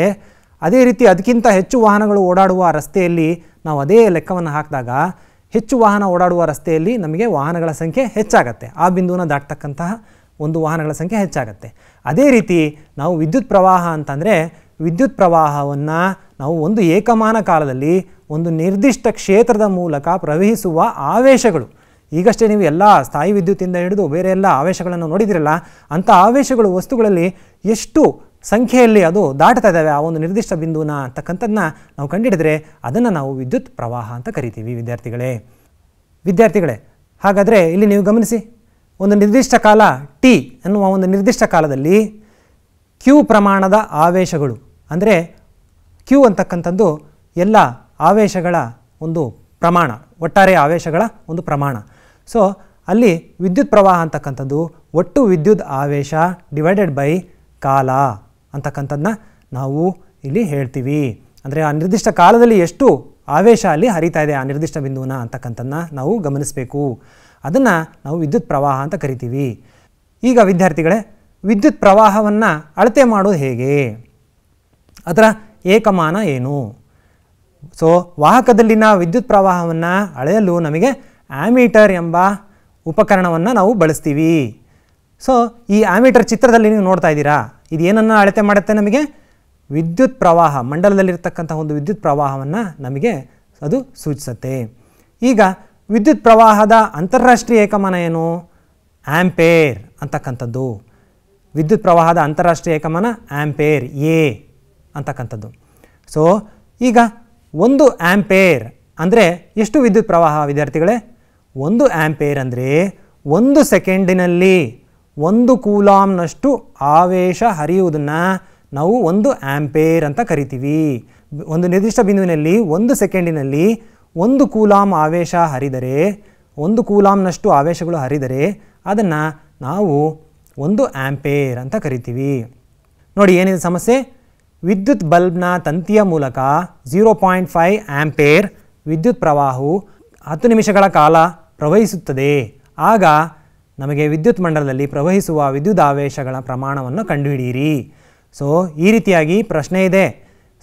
ಅದೇ ರೀತಿ ಅದಕ್ಕಿಂತ ಹೆಚ್ಚು ವಾಹನಗಳು ಓಡಾಡುವ ರಸ್ತೆಯಲ್ಲಿ ನಾವು ಅದೇ ಲೆಕ್ಕವನ್ನು ಹಾಕಿದಾಗ ಹೆಚ್ಚು ವಾಹನ ಓಡಾಡುವ ರಸ್ತೆಯಲ್ಲಿ ನಮಗೆ ವಾಹನಗಳ ಸಂಖ್ಯೆ ಹೆಚ್ಚಾಗತ್ತೆ ಆ ಬಿಂದುವನ್ನು ದಾಟ್ತಕ್ಕಂತಹ ಒಂದು ವಾಹನಗಳ ಸಂಖ್ಯೆ ಹೆಚ್ಚಾಗುತ್ತೆ ಅದೇ ರೀತಿ ನಾವು ವಿದ್ಯುತ್ ಪ್ರವಾಹ ಅಂತಂದರೆ ವಿದ್ಯುತ್ ಪ್ರವಾಹವನ್ನು ನಾವು ಒಂದು ಏಕಮಾನ ಕಾಲದಲ್ಲಿ ಒಂದು ನಿರ್ದಿಷ್ಟ ಕ್ಷೇತ್ರದ ಮೂಲಕ ಪ್ರವಹಿಸುವ ಆವೇಶಗಳು ಈಗಷ್ಟೇ ನೀವು ಎಲ್ಲ ಸ್ಥಾಯಿ ವಿದ್ಯುತ್ತಿಂದ ಹಿಡಿದು ಬೇರೆ ಎಲ್ಲ ಆವೇಶಗಳನ್ನು ನೋಡಿದಿರಲ್ಲ ಅಂಥ ಆವೇಶಗಳು ವಸ್ತುಗಳಲ್ಲಿ ಎಷ್ಟು ಸಂಖ್ಯೆಯಲ್ಲಿ ಅದು ದಾಟ್ತಾ ಇದ್ದಾವೆ ಆ ಒಂದು ನಿರ್ದಿಷ್ಟ ಬಿಂದುನ ಅಂತಕ್ಕಂಥದ್ದನ್ನ ನಾವು ಕಂಡುಹಿಡಿದ್ರೆ ಅದನ್ನು ನಾವು ವಿದ್ಯುತ್ ಪ್ರವಾಹ ಅಂತ ಕರಿತೀವಿ ವಿದ್ಯಾರ್ಥಿಗಳೇ ವಿದ್ಯಾರ್ಥಿಗಳೇ ಹಾಗಾದರೆ ಇಲ್ಲಿ ನೀವು ಗಮನಿಸಿ ಒಂದು ನಿರ್ದಿಷ್ಟ ಕಾಲ ಟಿ ಎನ್ನುವ ಒಂದು ನಿರ್ದಿಷ್ಟ ಕಾಲದಲ್ಲಿ ಕ್ಯೂ ಪ್ರಮಾಣದ ಆವೇಶಗಳು ಅಂದರೆ ಕ್ಯೂ ಅಂತಕ್ಕಂಥದ್ದು ಎಲ್ಲ ಆವೇಶಗಳ ಒಂದು ಪ್ರಮಾಣ ಒಟ್ಟಾರೆ ಆವೇಶಗಳ ಒಂದು ಪ್ರಮಾಣ ಸೊ ಅಲ್ಲಿ ವಿದ್ಯುತ್ ಪ್ರವಾಹ ಅಂತಕ್ಕಂಥದ್ದು ಒಟ್ಟು ವಿದ್ಯುತ್ ಆವೇಶ ಡಿವೈಡೆಡ್ ಬೈ ಕಾಲ ಅಂತಕ್ಕಂಥದ್ದನ್ನ ನಾವು ಇಲ್ಲಿ ಹೇಳ್ತೀವಿ ಅಂದರೆ ಆ ನಿರ್ದಿಷ್ಟ ಕಾಲದಲ್ಲಿ ಎಷ್ಟು ಆವೇಶ ಅಲ್ಲಿ ಹರಿತಾ ಇದೆ ಆ ನಿರ್ದಿಷ್ಟ ಬಿಂದುವನ್ನ ಅಂತಕ್ಕಂಥದ್ದನ್ನ ನಾವು ಗಮನಿಸಬೇಕು ಅದನ್ನು ನಾವು ವಿದ್ಯುತ್ ಪ್ರವಾಹ ಅಂತ ಕರಿತೀವಿ ಈಗ ವಿದ್ಯಾರ್ಥಿಗಳೇ ವಿದ್ಯುತ್ ಪ್ರವಾಹವನ್ನು ಅಳತೆ ಮಾಡೋದು ಹೇಗೆ ಅದರ ಏಕಮಾನ ಏನು ಸೊ ವಾಹಕದಲ್ಲಿನ ವಿದ್ಯುತ್ ಪ್ರವಾಹವನ್ನು ಅಳೆಯಲು ನಮಗೆ ಆಮೀಟರ್ ಎಂಬ ಉಪಕರಣವನ್ನು ನಾವು ಬಳಸ್ತೀವಿ ಸೊ ಈ ಆಮೀಟರ್ ಚಿತ್ರದಲ್ಲಿ ನೀವು ನೋಡ್ತಾ ಇದ್ದೀರಾ ಇದು ಏನನ್ನು ಅಳತೆ ಮಾಡುತ್ತೆ ನಮಗೆ ವಿದ್ಯುತ್ ಪ್ರವಾಹ ಮಂಡಲದಲ್ಲಿರ್ತಕ್ಕಂಥ ಒಂದು ವಿದ್ಯುತ್ ಪ್ರವಾಹವನ್ನು ನಮಗೆ ಅದು ಸೂಚಿಸುತ್ತೆ ಈಗ ವಿದ್ಯುತ್ ಪ್ರವಾಹದ ಅಂತಾರಾಷ್ಟ್ರೀಯ ಏಕಮಾನ ಏನು ಆ್ಯಂಪೇರ್ ಅಂತಕ್ಕಂಥದ್ದು ವಿದ್ಯುತ್ ಪ್ರವಾಹದ ಅಂತಾರಾಷ್ಟ್ರೀಯ ಏಕಮಾನ ಆ್ಯಂಪೇರ್ ಎ ಅಂತಕ್ಕಂಥದ್ದು ಸೊ ಈಗ ಒಂದು ಆ್ಯಂಪೇರ್ ಅಂದರೆ ಎಷ್ಟು ವಿದ್ಯುತ್ ಪ್ರವಾಹ ವಿದ್ಯಾರ್ಥಿಗಳೇ ಒಂದು ಆ್ಯಂಪೇರ್ ಅಂದರೆ ಒಂದು ಸೆಕೆಂಡಿನಲ್ಲಿ ಒಂದು ಕೂಲಾಮ್ನಷ್ಟು ಆವೇಶ ಹರಿಯುವುದನ್ನು ನಾವು ಒಂದು ಆ್ಯಂಪೇರ್ ಅಂತ ಕರಿತೀವಿ ಒಂದು ನಿರ್ದಿಷ್ಟ ಬಿಂದುವಿನಲ್ಲಿ ಒಂದು ಸೆಕೆಂಡಿನಲ್ಲಿ ಒಂದು ಕೂಲಾಮ್ ಆವೇಶ ಹರಿದರೆ ಒಂದು ಕೂಲಾಮ್ನಷ್ಟು ಆವೇಶಗಳು ಹರಿದರೆ ಅದನ್ನು ನಾವು ಒಂದು ಆ್ಯಂಪೇರ್ ಅಂತ ಕರಿತೀವಿ ನೋಡಿ ಏನಿದೆ ಸಮಸ್ಯೆ ವಿದ್ಯುತ್ ಬಲ್ಬ್ನ ತಂತಿಯ ಮೂಲಕ ಝೀರೋ ಪಾಯಿಂಟ್ ಫೈವ್ ಆ್ಯಂಪೇರ್ ವಿದ್ಯುತ್ ಪ್ರವಾಹವು ಹತ್ತು ನಿಮಿಷಗಳ ಕಾಲ ಪ್ರವಹಿಸುತ್ತದೆ ಆಗ ನಮಗೆ ವಿದ್ಯುತ್ ಮಂಡಲದಲ್ಲಿ ಪ್ರವಹಿಸುವ ವಿದ್ಯುತ್ ಆವೇಶಗಳ ಪ್ರಮಾಣವನ್ನು ಕಂಡುಹಿಡಿಯಿರಿ ಸೊ ಈ ರೀತಿಯಾಗಿ ಪ್ರಶ್ನೆ ಇದೆ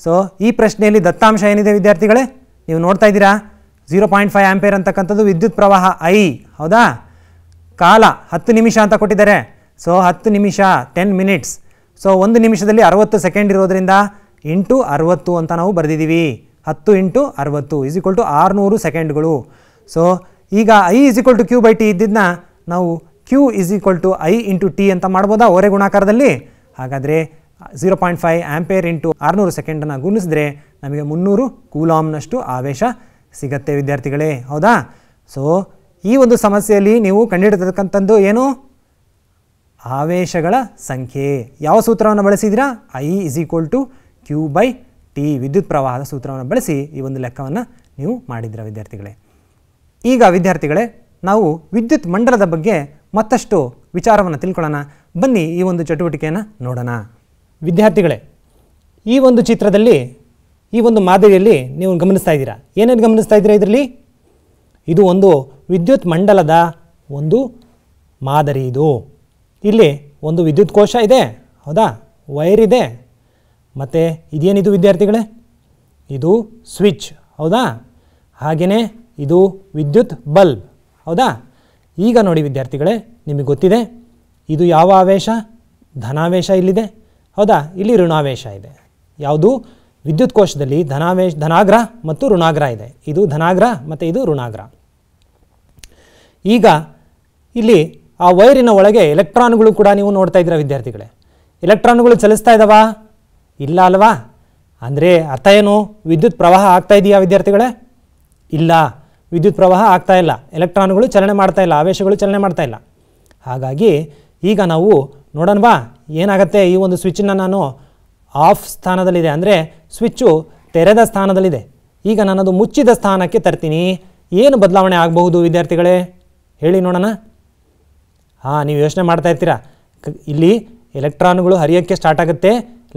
ಸೊ ಈ ಪ್ರಶ್ನೆಯಲ್ಲಿ ದತ್ತಾಂಶ ಏನಿದೆ ವಿದ್ಯಾರ್ಥಿಗಳೇ ನೀವು ನೋಡ್ತಾ ಇದ್ದೀರಾ ಜೀರೋ ಪಾಯಿಂಟ್ ಫೈವ್ ಆ್ಯಂಪೇರ್ ಅಂತಕ್ಕಂಥದ್ದು ವಿದ್ಯುತ್ ಪ್ರವಾಹ ಐ ಹೌದಾ ಕಾಲ ಹತ್ತು ನಿಮಿಷ ಅಂತ ಕೊಟ್ಟಿದ್ದಾರೆ ಸೊ ಹತ್ತು ನಿಮಿಷ ಟೆನ್ ಮಿನಿಟ್ಸ್ ಸೊ ಒಂದು ನಿಮಿಷದಲ್ಲಿ ಅರವತ್ತು ಸೆಕೆಂಡ್ ಇರೋದರಿಂದ ಇಂಟು ಅರವತ್ತು ಅಂತ ನಾವು ಬರೆದಿದ್ದೀವಿ ಹತ್ತು ಇಂಟು ಅರವತ್ತು ಈಸ್ ಈಕ್ವಲ್ ಟು ಆರುನೂರು ಸೆಕೆಂಡ್ಗಳು ಸೊ ಈಗ I is equal to Q by T ಇದ್ದಿದ್ದನ್ನ ನಾವು Q is equal to I into T ಅಂತ ಮಾಡ್ಬೋದಾ ಓರೆ ಗುಣಾಕಾರದಲ್ಲಿ ಹಾಗಾದರೆ zero point five ampere into ಆರುನೂರು ಸೆಕೆಂಡನ್ನು ಗುಣಿಸಿದ್ರೆ ನಮಗೆ ಮುನ್ನೂರು ಕೂಲಾಮ್ನಷ್ಟು ಆವೇಶ ಸಿಗತ್ತೆ ವಿದ್ಯಾರ್ಥಿಗಳೇ ಹೌದಾ ಸೊ ಈ ಒಂದು ಸಮಸ್ಯೆಯಲ್ಲಿ ನೀವು ಕಂಡುಹಿಡಿತಕ್ಕಂಥದ್ದು ಏನು ಆವೇಶಗಳ ಸಂಖ್ಯೆ ಯಾವ ಸೂತ್ರವನ್ನು ಬಳಸಿದಿರಾ I is equal to Q by T ವಿದ್ಯುತ್ ಪ್ರವಾಹದ ಸೂತ್ರವನ್ನು ಬಳಸಿ ಈ ಒಂದು ಲೆಕ್ಕವನ್ನು ನೀವು ಮಾಡಿದ್ರ ವಿದ್ಯಾರ್ಥಿಗಳೇ ಈಗ ವಿದ್ಯಾರ್ಥಿಗಳೇ ನಾವು ವಿದ್ಯುತ್ ಮಂಡಲದ ಬಗ್ಗೆ ಮತ್ತಷ್ಟು ವಿಚಾರವನ್ನು ತಿಳ್ಕೊಳ್ಳೋಣ ಬನ್ನಿ ಈ ಒಂದು ಚಟುವಟಿಕೆಯನ್ನು ನೋಡೋಣ ವಿದ್ಯಾರ್ಥಿಗಳೇ ಈ ಒಂದು ಚಿತ್ರದಲ್ಲಿ ಈ ಒಂದು ಮಾದರಿಯಲ್ಲಿ ನೀವು ಗಮನಿಸ್ತಾ ಇದ್ದೀರಾ ಏನೇನು ಗಮನಿಸ್ತಾ ಇದ್ದೀರಾ ಇದರಲ್ಲಿ ಇದು ಒಂದು ವಿದ್ಯುತ್ ಮಂಡಲದ ಒಂದು ಮಾದರಿ ಇದು ಇಲ್ಲಿ ಒಂದು ವಿದ್ಯುತ್ ಕೋಶ ಇದೆ ಹೌದಾ ವೈರ್ ಇದೆ ಮತ್ತು ಇದೇನಿದು ವಿದ್ಯಾರ್ಥಿಗಳೇ ಇದು ಸ್ವಿಚ್ ಹೌದಾ ಹಾಗೆಯೇ ಇದು ವಿದ್ಯುತ್ ಬಲ್ಬ್ ಹೌದಾ ಈಗ ನೋಡಿ ವಿದ್ಯಾರ್ಥಿಗಳೇ ನಿಮಗೆ ಗೊತ್ತಿದೆ ಇದು ಯಾವ ಆವೇಶ ಧನಾವೇಶ ಇಲ್ಲಿದೆ ಹೌದಾ ಇಲ್ಲಿ ಋಣಾವೇಶ ಇದೆ ಯಾವುದು ವಿದ್ಯುತ್ ಕೋಶದಲ್ಲಿ ಧನಾವೇಶ ಧನಾಗ್ರಹ ಮತ್ತು ಋಣಾಗ್ರ ಇದೆ ಇದು ಧನಾಗ್ರಹ ಮತ್ತು ಇದು ಋಣಾಗ್ರ ಈಗ ಇಲ್ಲಿ ಆ ವೈರಿನ ಒಳಗೆ ಎಲೆಕ್ಟ್ರಾನ್ಗಳು ಕೂಡ ನೀವು ನೋಡ್ತಾ ಇದ್ದೀರಾ ವಿದ್ಯಾರ್ಥಿಗಳೇ ಎಲೆಕ್ಟ್ರಾನ್ಗಳು ಚಲಿಸ್ತಾ ಇದ್ದಾವಾ ಇಲ್ಲ ಅಲ್ವಾ ಅಂದರೆ ಅರ್ಥ ಏನು ವಿದ್ಯುತ್ ಪ್ರವಾಹ ಆಗ್ತಾ ಇದೆಯಾ ವಿದ್ಯಾರ್ಥಿಗಳೇ ಇಲ್ಲ ವಿದ್ಯುತ್ ಪ್ರವಾಹ ಆಗ್ತಾ ಇಲ್ಲ ಎಲೆಕ್ಟ್ರಾನ್ಗಳು ಚಲನೆ ಮಾಡ್ತಾ ಇಲ್ಲ ಆವೇಶಗಳು ಚಲನೆ ಮಾಡ್ತಾ ಇಲ್ಲ ಹಾಗಾಗಿ ಈಗ ನಾವು ನೋಡೋಣವಾ ಏನಾಗುತ್ತೆ ಈ ಒಂದು ಸ್ವಿಚ್ಚನ್ನು ನಾನು ಆಫ್ ಸ್ಥಾನದಲ್ಲಿದೆ ಅಂದರೆ ಸ್ವಿಚ್ಚು ತೆರೆದ ಸ್ಥಾನದಲ್ಲಿದೆ ಈಗ ನಾನದು ಮುಚ್ಚಿದ ಸ್ಥಾನಕ್ಕೆ ತರ್ತೀನಿ ಏನು ಬದಲಾವಣೆ ಆಗಬಹುದು ವಿದ್ಯಾರ್ಥಿಗಳೇ ಹೇಳಿ ನೋಡೋಣ ಹಾಂ ನೀವು ಯೋಚನೆ ಮಾಡ್ತಾ ಇರ್ತೀರಾ ಇಲ್ಲಿ ಎಲೆಕ್ಟ್ರಾನ್ಗಳು ಹರಿಯೋಕ್ಕೆ ಸ್ಟಾರ್ಟ್ ಆಗುತ್ತೆ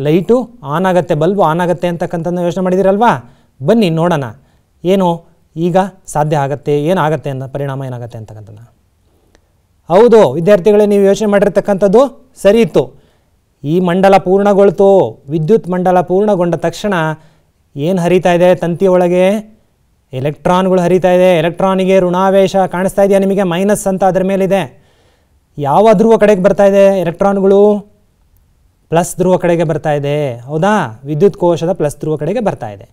ಲೈಟು ಆನ್ ಆಗುತ್ತೆ ಬಲ್ಬು ಆನ್ ಆಗುತ್ತೆ ಅಂತಕ್ಕಂಥದ್ದು ಯೋಚನೆ ಮಾಡಿದಿರಲ್ವಾ ಬನ್ನಿ ನೋಡೋಣ ಏನು ಈಗ ಸಾಧ್ಯ ಆಗುತ್ತೆ ಏನಾಗುತ್ತೆ ಅಂತ ಪರಿಣಾಮ ಏನಾಗುತ್ತೆ ಅಂತಕ್ಕಂಥದ್ದು ಹೌದು ವಿದ್ಯಾರ್ಥಿಗಳೇ ನೀವು ಯೋಚನೆ ಮಾಡಿರ್ತಕ್ಕಂಥದ್ದು ಸರಿ ಇತ್ತು ಈ ಮಂಡಲ ಪೂರ್ಣಗೊಳ್ತು ವಿದ್ಯುತ್ ಮಂಡಲ ಪೂರ್ಣಗೊಂಡ ತಕ್ಷಣ ಏನು ಹರಿತಾ ಇದೆ ತಂತಿಯೊಳಗೆ ಎಲೆಕ್ಟ್ರಾನ್ಗಳು ಹರಿತಾ ಇದೆ ಎಲೆಕ್ಟ್ರಾನಿಗೆ ಋಣಾವೇಶ ಕಾಣಿಸ್ತಾ ಇದೆಯಾ ನಿಮಗೆ ಮೈನಸ್ ಅಂತ ಅದರ ಮೇಲಿದೆ ಯಾವ ಧ್ರುವ ಕಡೆಗೆ ಬರ್ತಾ ಇದೆ ಎಲೆಕ್ಟ್ರಾನ್ಗಳು ಪ್ಲಸ್ ಧ್ರುವ ಕಡೆಗೆ ಬರ್ತಾ ಇದೆ ಹೌದಾ ವಿದ್ಯುತ್ ಕೋಶದ ಪ್ಲಸ್ ಧ್ರುವ ಕಡೆಗೆ ಬರ್ತಾ ಇದೆ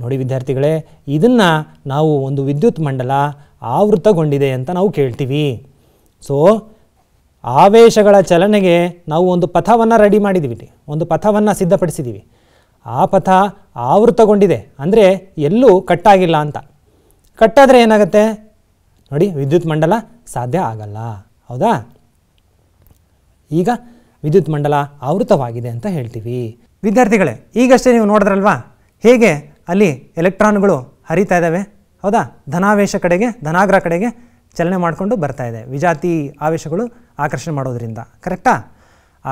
ನೋಡಿ ವಿದ್ಯಾರ್ಥಿಗಳೇ ಇದನ್ನು ನಾವು ಒಂದು ವಿದ್ಯುತ್ ಮಂಡಲ ಆವೃತಗೊಂಡಿದೆ ಅಂತ ನಾವು ಕೇಳ್ತೀವಿ ಸೊ ಆವೇಶಗಳ ಚಲನೆಗೆ ನಾವು ಒಂದು ಪಥವನ್ನು ರೆಡಿ ಮಾಡಿದ್ದೀವಿ ಒಂದು ಪಥವನ್ನು ಸಿದ್ಧಪಡಿಸಿದ್ದೀವಿ ಆ ಪಥ ಆವೃತಗೊಂಡಿದೆ ಅಂದರೆ ಎಲ್ಲೂ ಕಟ್ಟಾಗಿಲ್ಲ ಅಂತ ಕಟ್ಟಾದರೆ ಏನಾಗುತ್ತೆ ನೋಡಿ ವಿದ್ಯುತ್ ಮಂಡಲ ಸಾಧ್ಯ ಆಗಲ್ಲ ಹೌದಾ ಈಗ ವಿದ್ಯುತ್ ಮಂಡಲ ಆವೃತವಾಗಿದೆ ಅಂತ ಹೇಳ್ತೀವಿ ವಿದ್ಯಾರ್ಥಿಗಳೇ ಈಗಷ್ಟೇ ನೀವು ನೋಡಿದ್ರಲ್ವಾ ಹೇಗೆ ಅಲ್ಲಿ ಎಲೆಕ್ಟ್ರಾನ್ಗಳು ಹರಿತಾ ಇದ್ದಾವೆ ಹೌದಾ ಧನಾವೇಶ ಕಡೆಗೆ ಧನಾಗ್ರ ಕಡೆಗೆ ಚಲನೆ ಮಾಡಿಕೊಂಡು ಬರ್ತಾ ಇದೆ ವಿಜಾತಿ ಆವೇಶಗಳು ಆಕರ್ಷಣೆ ಮಾಡೋದರಿಂದ ಕರೆಕ್ಟಾ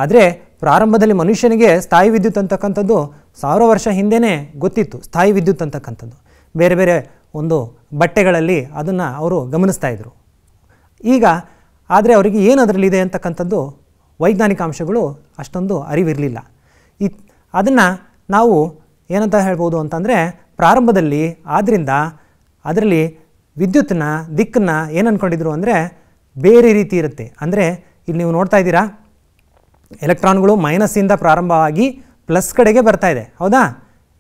ಆದರೆ ಪ್ರಾರಂಭದಲ್ಲಿ ಮನುಷ್ಯನಿಗೆ ಸ್ಥಾಯಿ ವಿದ್ಯುತ್ ಅಂತಕ್ಕಂಥದ್ದು ಸಾವಿರ ವರ್ಷ ಹಿಂದೆಯೇ ಗೊತ್ತಿತ್ತು ಸ್ಥಾಯಿ ವಿದ್ಯುತ್ ಅಂತಕ್ಕಂಥದ್ದು ಬೇರೆ ಬೇರೆ ಒಂದು ಬಟ್ಟೆಗಳಲ್ಲಿ ಅದನ್ನು ಅವರು ಗಮನಿಸ್ತಾ ಇದ್ದರು ಈಗ ಆದರೆ ಅವರಿಗೆ ಏನು ಅದರಲ್ಲಿದೆ ಅಂತಕ್ಕಂಥದ್ದು ವೈಜ್ಞಾನಿಕ ಅಂಶಗಳು ಅಷ್ಟೊಂದು ಅರಿವಿರಲಿಲ್ಲ ಇ ಅದನ್ನು ನಾವು ಏನಂತ ಹೇಳ್ಬೋದು ಅಂತಂದರೆ ಪ್ರಾರಂಭದಲ್ಲಿ ಆದ್ದರಿಂದ ಅದರಲ್ಲಿ ವಿದ್ಯುತ್ತನ್ನ ದಿಕ್ಕನ್ನು ಏನು ಅಂದ್ಕೊಂಡಿದ್ರು ಅಂದರೆ ಬೇರೆ ರೀತಿ ಇರುತ್ತೆ ಅಂದರೆ ಇಲ್ಲಿ ನೀವು ನೋಡ್ತಾ ಇದ್ದೀರಾ ಎಲೆಕ್ಟ್ರಾನ್ಗಳು ಮೈನಸ್ಸಿಂದ ಪ್ರಾರಂಭವಾಗಿ ಪ್ಲಸ್ ಕಡೆಗೆ ಬರ್ತಾ ಇದೆ ಹೌದಾ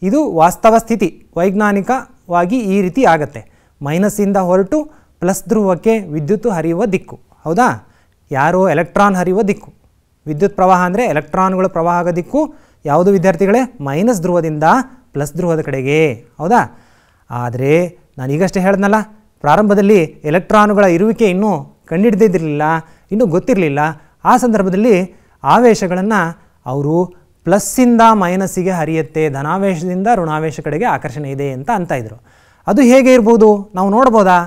ಇದು ವಾಸ್ತವ ಸ್ಥಿತಿ ವೈಜ್ಞಾನಿಕವಾಗಿ ಈ ರೀತಿ ಆಗತ್ತೆ ಮೈನಸ್ಸಿಂದ ಹೊರಟು ಪ್ಲಸ್ ಧ್ರುವಕ್ಕೆ ವಿದ್ಯುತ್ ಹರಿಯುವ ದಿಕ್ಕು ಹೌದಾ ಯಾರೋ ಎಲೆಕ್ಟ್ರಾನ್ ಹರಿಯುವ ದಿಕ್ಕು ವಿದ್ಯುತ್ ಪ್ರವಾಹ ಅಂದರೆ ಎಲೆಕ್ಟ್ರಾನ್ಗಳ ಪ್ರವಾಹ ದಿಕ್ಕು ಯಾವುದು ವಿದ್ಯಾರ್ಥಿಗಳೇ ಮೈನಸ್ ಧ್ರುವದಿಂದ ಪ್ಲಸ್ ಧ್ರುವದ ಕಡೆಗೆ ಹೌದಾ ಆದರೆ ನಾನು ಈಗಷ್ಟೇ ಹೇಳ್ದನಲ್ಲ ಪ್ರಾರಂಭದಲ್ಲಿ ಎಲೆಕ್ಟ್ರಾನುಗಳ ಇರುವಿಕೆ ಇನ್ನೂ ಕಂಡಿಡ್ದಿದ್ದಿರಲಿಲ್ಲ ಇನ್ನೂ ಗೊತ್ತಿರಲಿಲ್ಲ ಆ ಸಂದರ್ಭದಲ್ಲಿ ಆವೇಶಗಳನ್ನು ಅವರು ಪ್ಲಸ್ಸಿಂದ ಮೈನಸ್ಸಿಗೆ ಹರಿಯುತ್ತೆ ಧನಾವೇಶದಿಂದ ಋಣಾವೇಶ ಕಡೆಗೆ ಆಕರ್ಷಣೆ ಇದೆ ಅಂತ ಅಂತ ಇದ್ರು ಅದು ಹೇಗೆ ಇರ್ಬೋದು ನಾವು ನೋಡ್ಬೋದಾ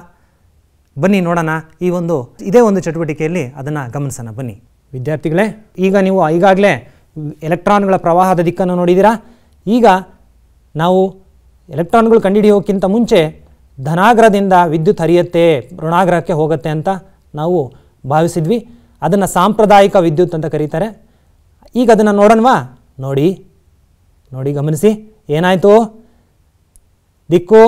ಬನ್ನಿ ನೋಡೋಣ ಈ ಒಂದು ಇದೇ ಒಂದು ಚಟುವಟಿಕೆಯಲ್ಲಿ ಅದನ್ನು ಗಮನಿಸೋಣ ಬನ್ನಿ ವಿದ್ಯಾರ್ಥಿಗಳೇ ಈಗ ನೀವು ಈಗಾಗಲೇ ಎಲೆಕ್ಟ್ರಾನ್ಗಳ ಪ್ರವಾಹದ ದಿಕ್ಕನ್ನು ನೋಡಿದ್ದೀರಾ ಈಗ ನಾವು ಎಲೆಕ್ಟ್ರಾನ್ಗಳು ಕಂಡುಹಿಡಿಯೋಕ್ಕಿಂತ ಮುಂಚೆ ಧನಾಗ್ರಹದಿಂದ ವಿದ್ಯುತ್ ಹರಿಯುತ್ತೆ ಋಣಾಗ್ರಹಕ್ಕೆ ಹೋಗುತ್ತೆ ಅಂತ ನಾವು ಭಾವಿಸಿದ್ವಿ ಅದನ್ನು ಸಾಂಪ್ರದಾಯಿಕ ವಿದ್ಯುತ್ ಅಂತ ಕರೀತಾರೆ ಈಗ ಅದನ್ನು ನೋಡೋಣವಾ ನೋಡಿ ನೋಡಿ ಗಮನಿಸಿ ಏನಾಯಿತು ದಿಕ್ಕು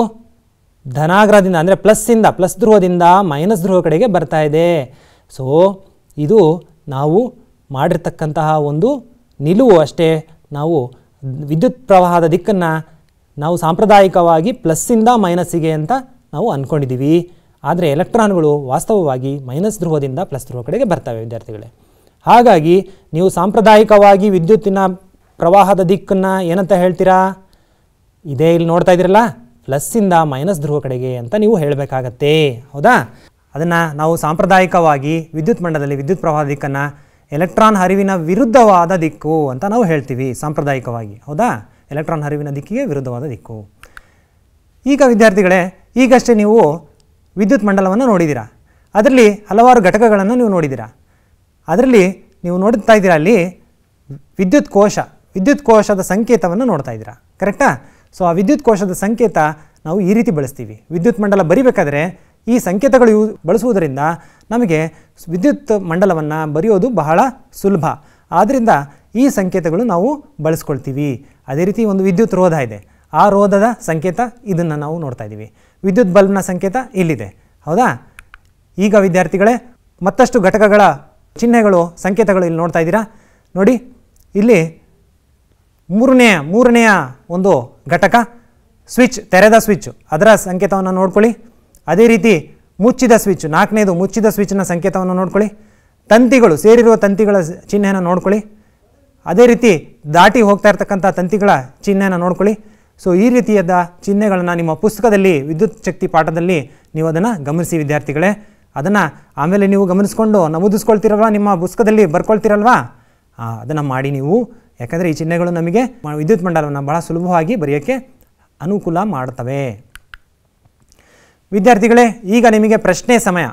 ಧನಾಗ್ರಹದಿಂದ ಅಂದರೆ ಪ್ಲಸ್ಸಿಂದ ಪ್ಲಸ್ ಧ್ರುವದಿಂದ ಮೈನಸ್ ಧ್ರುವ ಕಡೆಗೆ ಬರ್ತಾ ಇದೆ ಸೊ ಇದು ನಾವು ಮಾಡಿರ್ತಕ್ಕಂತಹ ಒಂದು ನಿಲುವು ಅಷ್ಟೇ ನಾವು ವಿದ್ಯುತ್ ಪ್ರವಾಹದ ದಿಕ್ಕನ್ನು ನಾವು ಸಾಂಪ್ರದಾಯಿಕವಾಗಿ ಪ್ಲಸ್ಸಿಂದ ಮೈನಸ್ಸಿಗೆ ಅಂತ ನಾವು ಅಂದ್ಕೊಂಡಿದ್ದೀವಿ ಆದರೆ ಎಲೆಕ್ಟ್ರಾನ್ಗಳು ವಾಸ್ತವವಾಗಿ ಮೈನಸ್ ಧ್ರುವದಿಂದ ಪ್ಲಸ್ ಧ್ರುವ ಕಡೆಗೆ ಬರ್ತವೆ ವಿದ್ಯಾರ್ಥಿಗಳೇ ಹಾಗಾಗಿ ನೀವು ಸಾಂಪ್ರದಾಯಿಕವಾಗಿ ವಿದ್ಯುತ್ತಿನ ಪ್ರವಾಹದ ದಿಕ್ಕನ್ನು ಏನಂತ ಹೇಳ್ತೀರಾ ಇದೇ ಇಲ್ಲಿ ನೋಡ್ತಾ ಇದ್ದೀರಲ್ಲ ಪ್ಲಸ್ಸಿಂದ ಮೈನಸ್ ಧ್ರುವ ಕಡೆಗೆ ಅಂತ ನೀವು ಹೇಳಬೇಕಾಗತ್ತೆ ಹೌದಾ ಅದನ್ನು ನಾವು ಸಾಂಪ್ರದಾಯಿಕವಾಗಿ ವಿದ್ಯುತ್ ಮಂಡಲದಲ್ಲಿ ವಿದ್ಯುತ್ ಪ್ರವಾಹದ ದಿಕ್ಕನ್ನು ಎಲೆಕ್ಟ್ರಾನ್ ಹರಿವಿನ ವಿರುದ್ಧವಾದ ದಿಕ್ಕು ಅಂತ ನಾವು ಹೇಳ್ತೀವಿ ಸಾಂಪ್ರದಾಯಿಕವಾಗಿ ಹೌದಾ ಎಲೆಕ್ಟ್ರಾನ್ ಹರಿವಿನ ದಿಕ್ಕಿಗೆ ವಿರುದ್ಧವಾದ ದಿಕ್ಕು ಈಗ ವಿದ್ಯಾರ್ಥಿಗಳೇ ಈಗಷ್ಟೇ ನೀವು ವಿದ್ಯುತ್ ಮಂಡಲವನ್ನು ನೋಡಿದ್ದೀರಾ ಅದರಲ್ಲಿ ಹಲವಾರು ಘಟಕಗಳನ್ನು ನೀವು ನೋಡಿದ್ದೀರಾ ಅದರಲ್ಲಿ ನೀವು ನೋಡ್ತಾ ಇದ್ದೀರಾ ಅಲ್ಲಿ ವಿದ್ಯುತ್ ಕೋಶ ವಿದ್ಯುತ್ ಕೋಶದ ಸಂಕೇತವನ್ನು ನೋಡ್ತಾ ಇದ್ದೀರಾ ಕರೆಕ್ಟಾ ಸೊ ಆ ವಿದ್ಯುತ್ ಕೋಶದ ಸಂಕೇತ ನಾವು ಈ ರೀತಿ ಬಳಸ್ತೀವಿ ವಿದ್ಯುತ್ ಮಂಡಲ ಬರಿಬೇಕಾದ್ರೆ ಈ ಸಂಕೇತಗಳು ಯೂ ಬಳಸುವುದರಿಂದ ನಮಗೆ ವಿದ್ಯುತ್ ಮಂಡಲವನ್ನು ಬರೆಯೋದು ಬಹಳ ಸುಲಭ ಆದ್ದರಿಂದ ಈ ಸಂಕೇತಗಳು ನಾವು ಬಳಸ್ಕೊಳ್ತೀವಿ ಅದೇ ರೀತಿ ಒಂದು ವಿದ್ಯುತ್ ರೋಧ ಇದೆ ಆ ರೋಧದ ಸಂಕೇತ ಇದನ್ನು ನಾವು ನೋಡ್ತಾ ಇದ್ದೀವಿ ವಿದ್ಯುತ್ ಬಲ್ಬ್ನ ಸಂಕೇತ ಇಲ್ಲಿದೆ ಹೌದಾ ಈಗ ವಿದ್ಯಾರ್ಥಿಗಳೇ ಮತ್ತಷ್ಟು ಘಟಕಗಳ ಚಿಹ್ನೆಗಳು ಸಂಕೇತಗಳು ಇಲ್ಲಿ ನೋಡ್ತಾ ಇದ್ದೀರಾ ನೋಡಿ ಇಲ್ಲಿ ಮೂರನೆಯ ಮೂರನೆಯ ಒಂದು ಘಟಕ ಸ್ವಿಚ್ ತೆರೆದ ಸ್ವಿಚ್ ಅದರ ಸಂಕೇತವನ್ನು ನೋಡ್ಕೊಳ್ಳಿ ಅದೇ ರೀತಿ ಮುಚ್ಚಿದ ಸ್ವಿಚ್ ನಾಲ್ಕನೇದು ಮುಚ್ಚಿದ ಸ್ವಿಚ್ನ ಸಂಕೇತವನ್ನು ನೋಡ್ಕೊಳ್ಳಿ ತಂತಿಗಳು ಸೇರಿರುವ ತಂತಿಗಳ ಚಿಹ್ನೆಯನ್ನು ನೋಡ್ಕೊಳ್ಳಿ ಅದೇ ರೀತಿ ದಾಟಿ ಹೋಗ್ತಾ ಇರ್ತಕ್ಕಂಥ ತಂತಿಗಳ ಚಿಹ್ನೆಯನ್ನು ನೋಡ್ಕೊಳ್ಳಿ ಸೊ ಈ ರೀತಿಯಾದ ಚಿಹ್ನೆಗಳನ್ನು ನಿಮ್ಮ ಪುಸ್ತಕದಲ್ಲಿ ವಿದ್ಯುತ್ ಶಕ್ತಿ ಪಾಠದಲ್ಲಿ ನೀವು ಅದನ್ನು ಗಮನಿಸಿ ವಿದ್ಯಾರ್ಥಿಗಳೇ ಅದನ್ನು ಆಮೇಲೆ ನೀವು ಗಮನಿಸ್ಕೊಂಡು ನಮೂದಿಸ್ಕೊಳ್ತಿರಲ್ವಾ ನಿಮ್ಮ ಪುಸ್ತಕದಲ್ಲಿ ಬರ್ಕೊಳ್ತಿರಲ್ವಾ ಅದನ್ನು ಮಾಡಿ ನೀವು ಯಾಕಂದರೆ ಈ ಚಿಹ್ನೆಗಳು ನಮಗೆ ವಿದ್ಯುತ್ ಮಂಡಲವನ್ನು ಬಹಳ ಸುಲಭವಾಗಿ ಬರೆಯೋಕ್ಕೆ ಅನುಕೂಲ ಮಾಡ್ತವೆ ವಿದ್ಯಾರ್ಥಿಗಳೇ ಈಗ ನಿಮಗೆ ಪ್ರಶ್ನೆ ಸಮಯ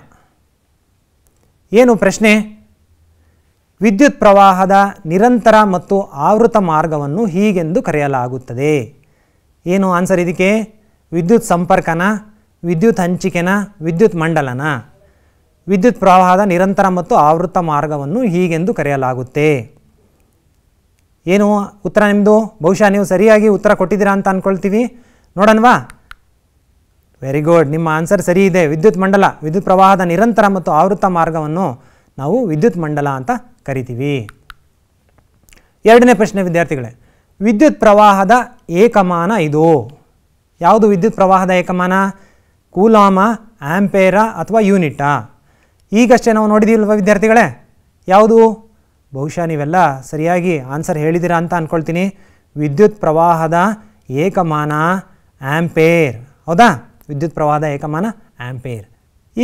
ಏನು ಪ್ರಶ್ನೆ ವಿದ್ಯುತ್ ಪ್ರವಾಹದ ನಿರಂತರ ಮತ್ತು ಆವೃತ ಮಾರ್ಗವನ್ನು ಹೀಗೆಂದು ಕರೆಯಲಾಗುತ್ತದೆ ಏನು ಆನ್ಸರ್ ಇದಕ್ಕೆ ವಿದ್ಯುತ್ ಸಂಪರ್ಕನ ವಿದ್ಯುತ್ ಹಂಚಿಕೆನ ವಿದ್ಯುತ್ ಮಂಡಲನ ವಿದ್ಯುತ್ ಪ್ರವಾಹದ ನಿರಂತರ ಮತ್ತು ಆವೃತ್ತ ಮಾರ್ಗವನ್ನು ಹೀಗೆಂದು ಕರೆಯಲಾಗುತ್ತೆ ಏನು ಉತ್ತರ ನಿಮ್ಮದು ಬಹುಶಃ ನೀವು ಸರಿಯಾಗಿ ಉತ್ತರ ಕೊಟ್ಟಿದ್ದೀರಾ ಅಂತ ಅಂದ್ಕೊಳ್ತೀವಿ ನೋಡೋಣವಾ ವೆರಿ ಗುಡ್ ನಿಮ್ಮ ಆನ್ಸರ್ ಸರಿ ಇದೆ ವಿದ್ಯುತ್ ಮಂಡಲ ವಿದ್ಯುತ್ ಪ್ರವಾಹದ ನಿರಂತರ ಮತ್ತು ಆವೃತ್ತ ಮಾರ್ಗವನ್ನು ನಾವು ವಿದ್ಯುತ್ ಮಂಡಲ ಅಂತ ಕರಿತೀವಿ ಎರಡನೇ ಪ್ರಶ್ನೆ ವಿದ್ಯಾರ್ಥಿಗಳೇ ವಿದ್ಯುತ್ ಪ್ರವಾಹದ ಏಕಮಾನ ಇದು ಯಾವುದು ವಿದ್ಯುತ್ ಪ್ರವಾಹದ ಏಕಮಾನ ಕೂಲಾಮ ಆಂಪೇರ ಅಥವಾ ಯೂನಿಟಾ ಈಗಷ್ಟೇ ನಾವು ನೋಡಿದೀವಲ್ವ ವಿದ್ಯಾರ್ಥಿಗಳೇ ಯಾವುದು ಬಹುಶಃ ನೀವೆಲ್ಲ ಸರಿಯಾಗಿ ಆನ್ಸರ್ ಹೇಳಿದಿರ ಅಂತ ಅಂದ್ಕೊಳ್ತೀನಿ ವಿದ್ಯುತ್ ಪ್ರವಾಹದ ಏಕಮಾನ ಆ್ಯಂಪೇರ್ ಹೌದಾ ವಿದ್ಯುತ್ ಪ್ರವಾಹದ ಏಕಮಾನ ಆ್ಯಂಪೇರ್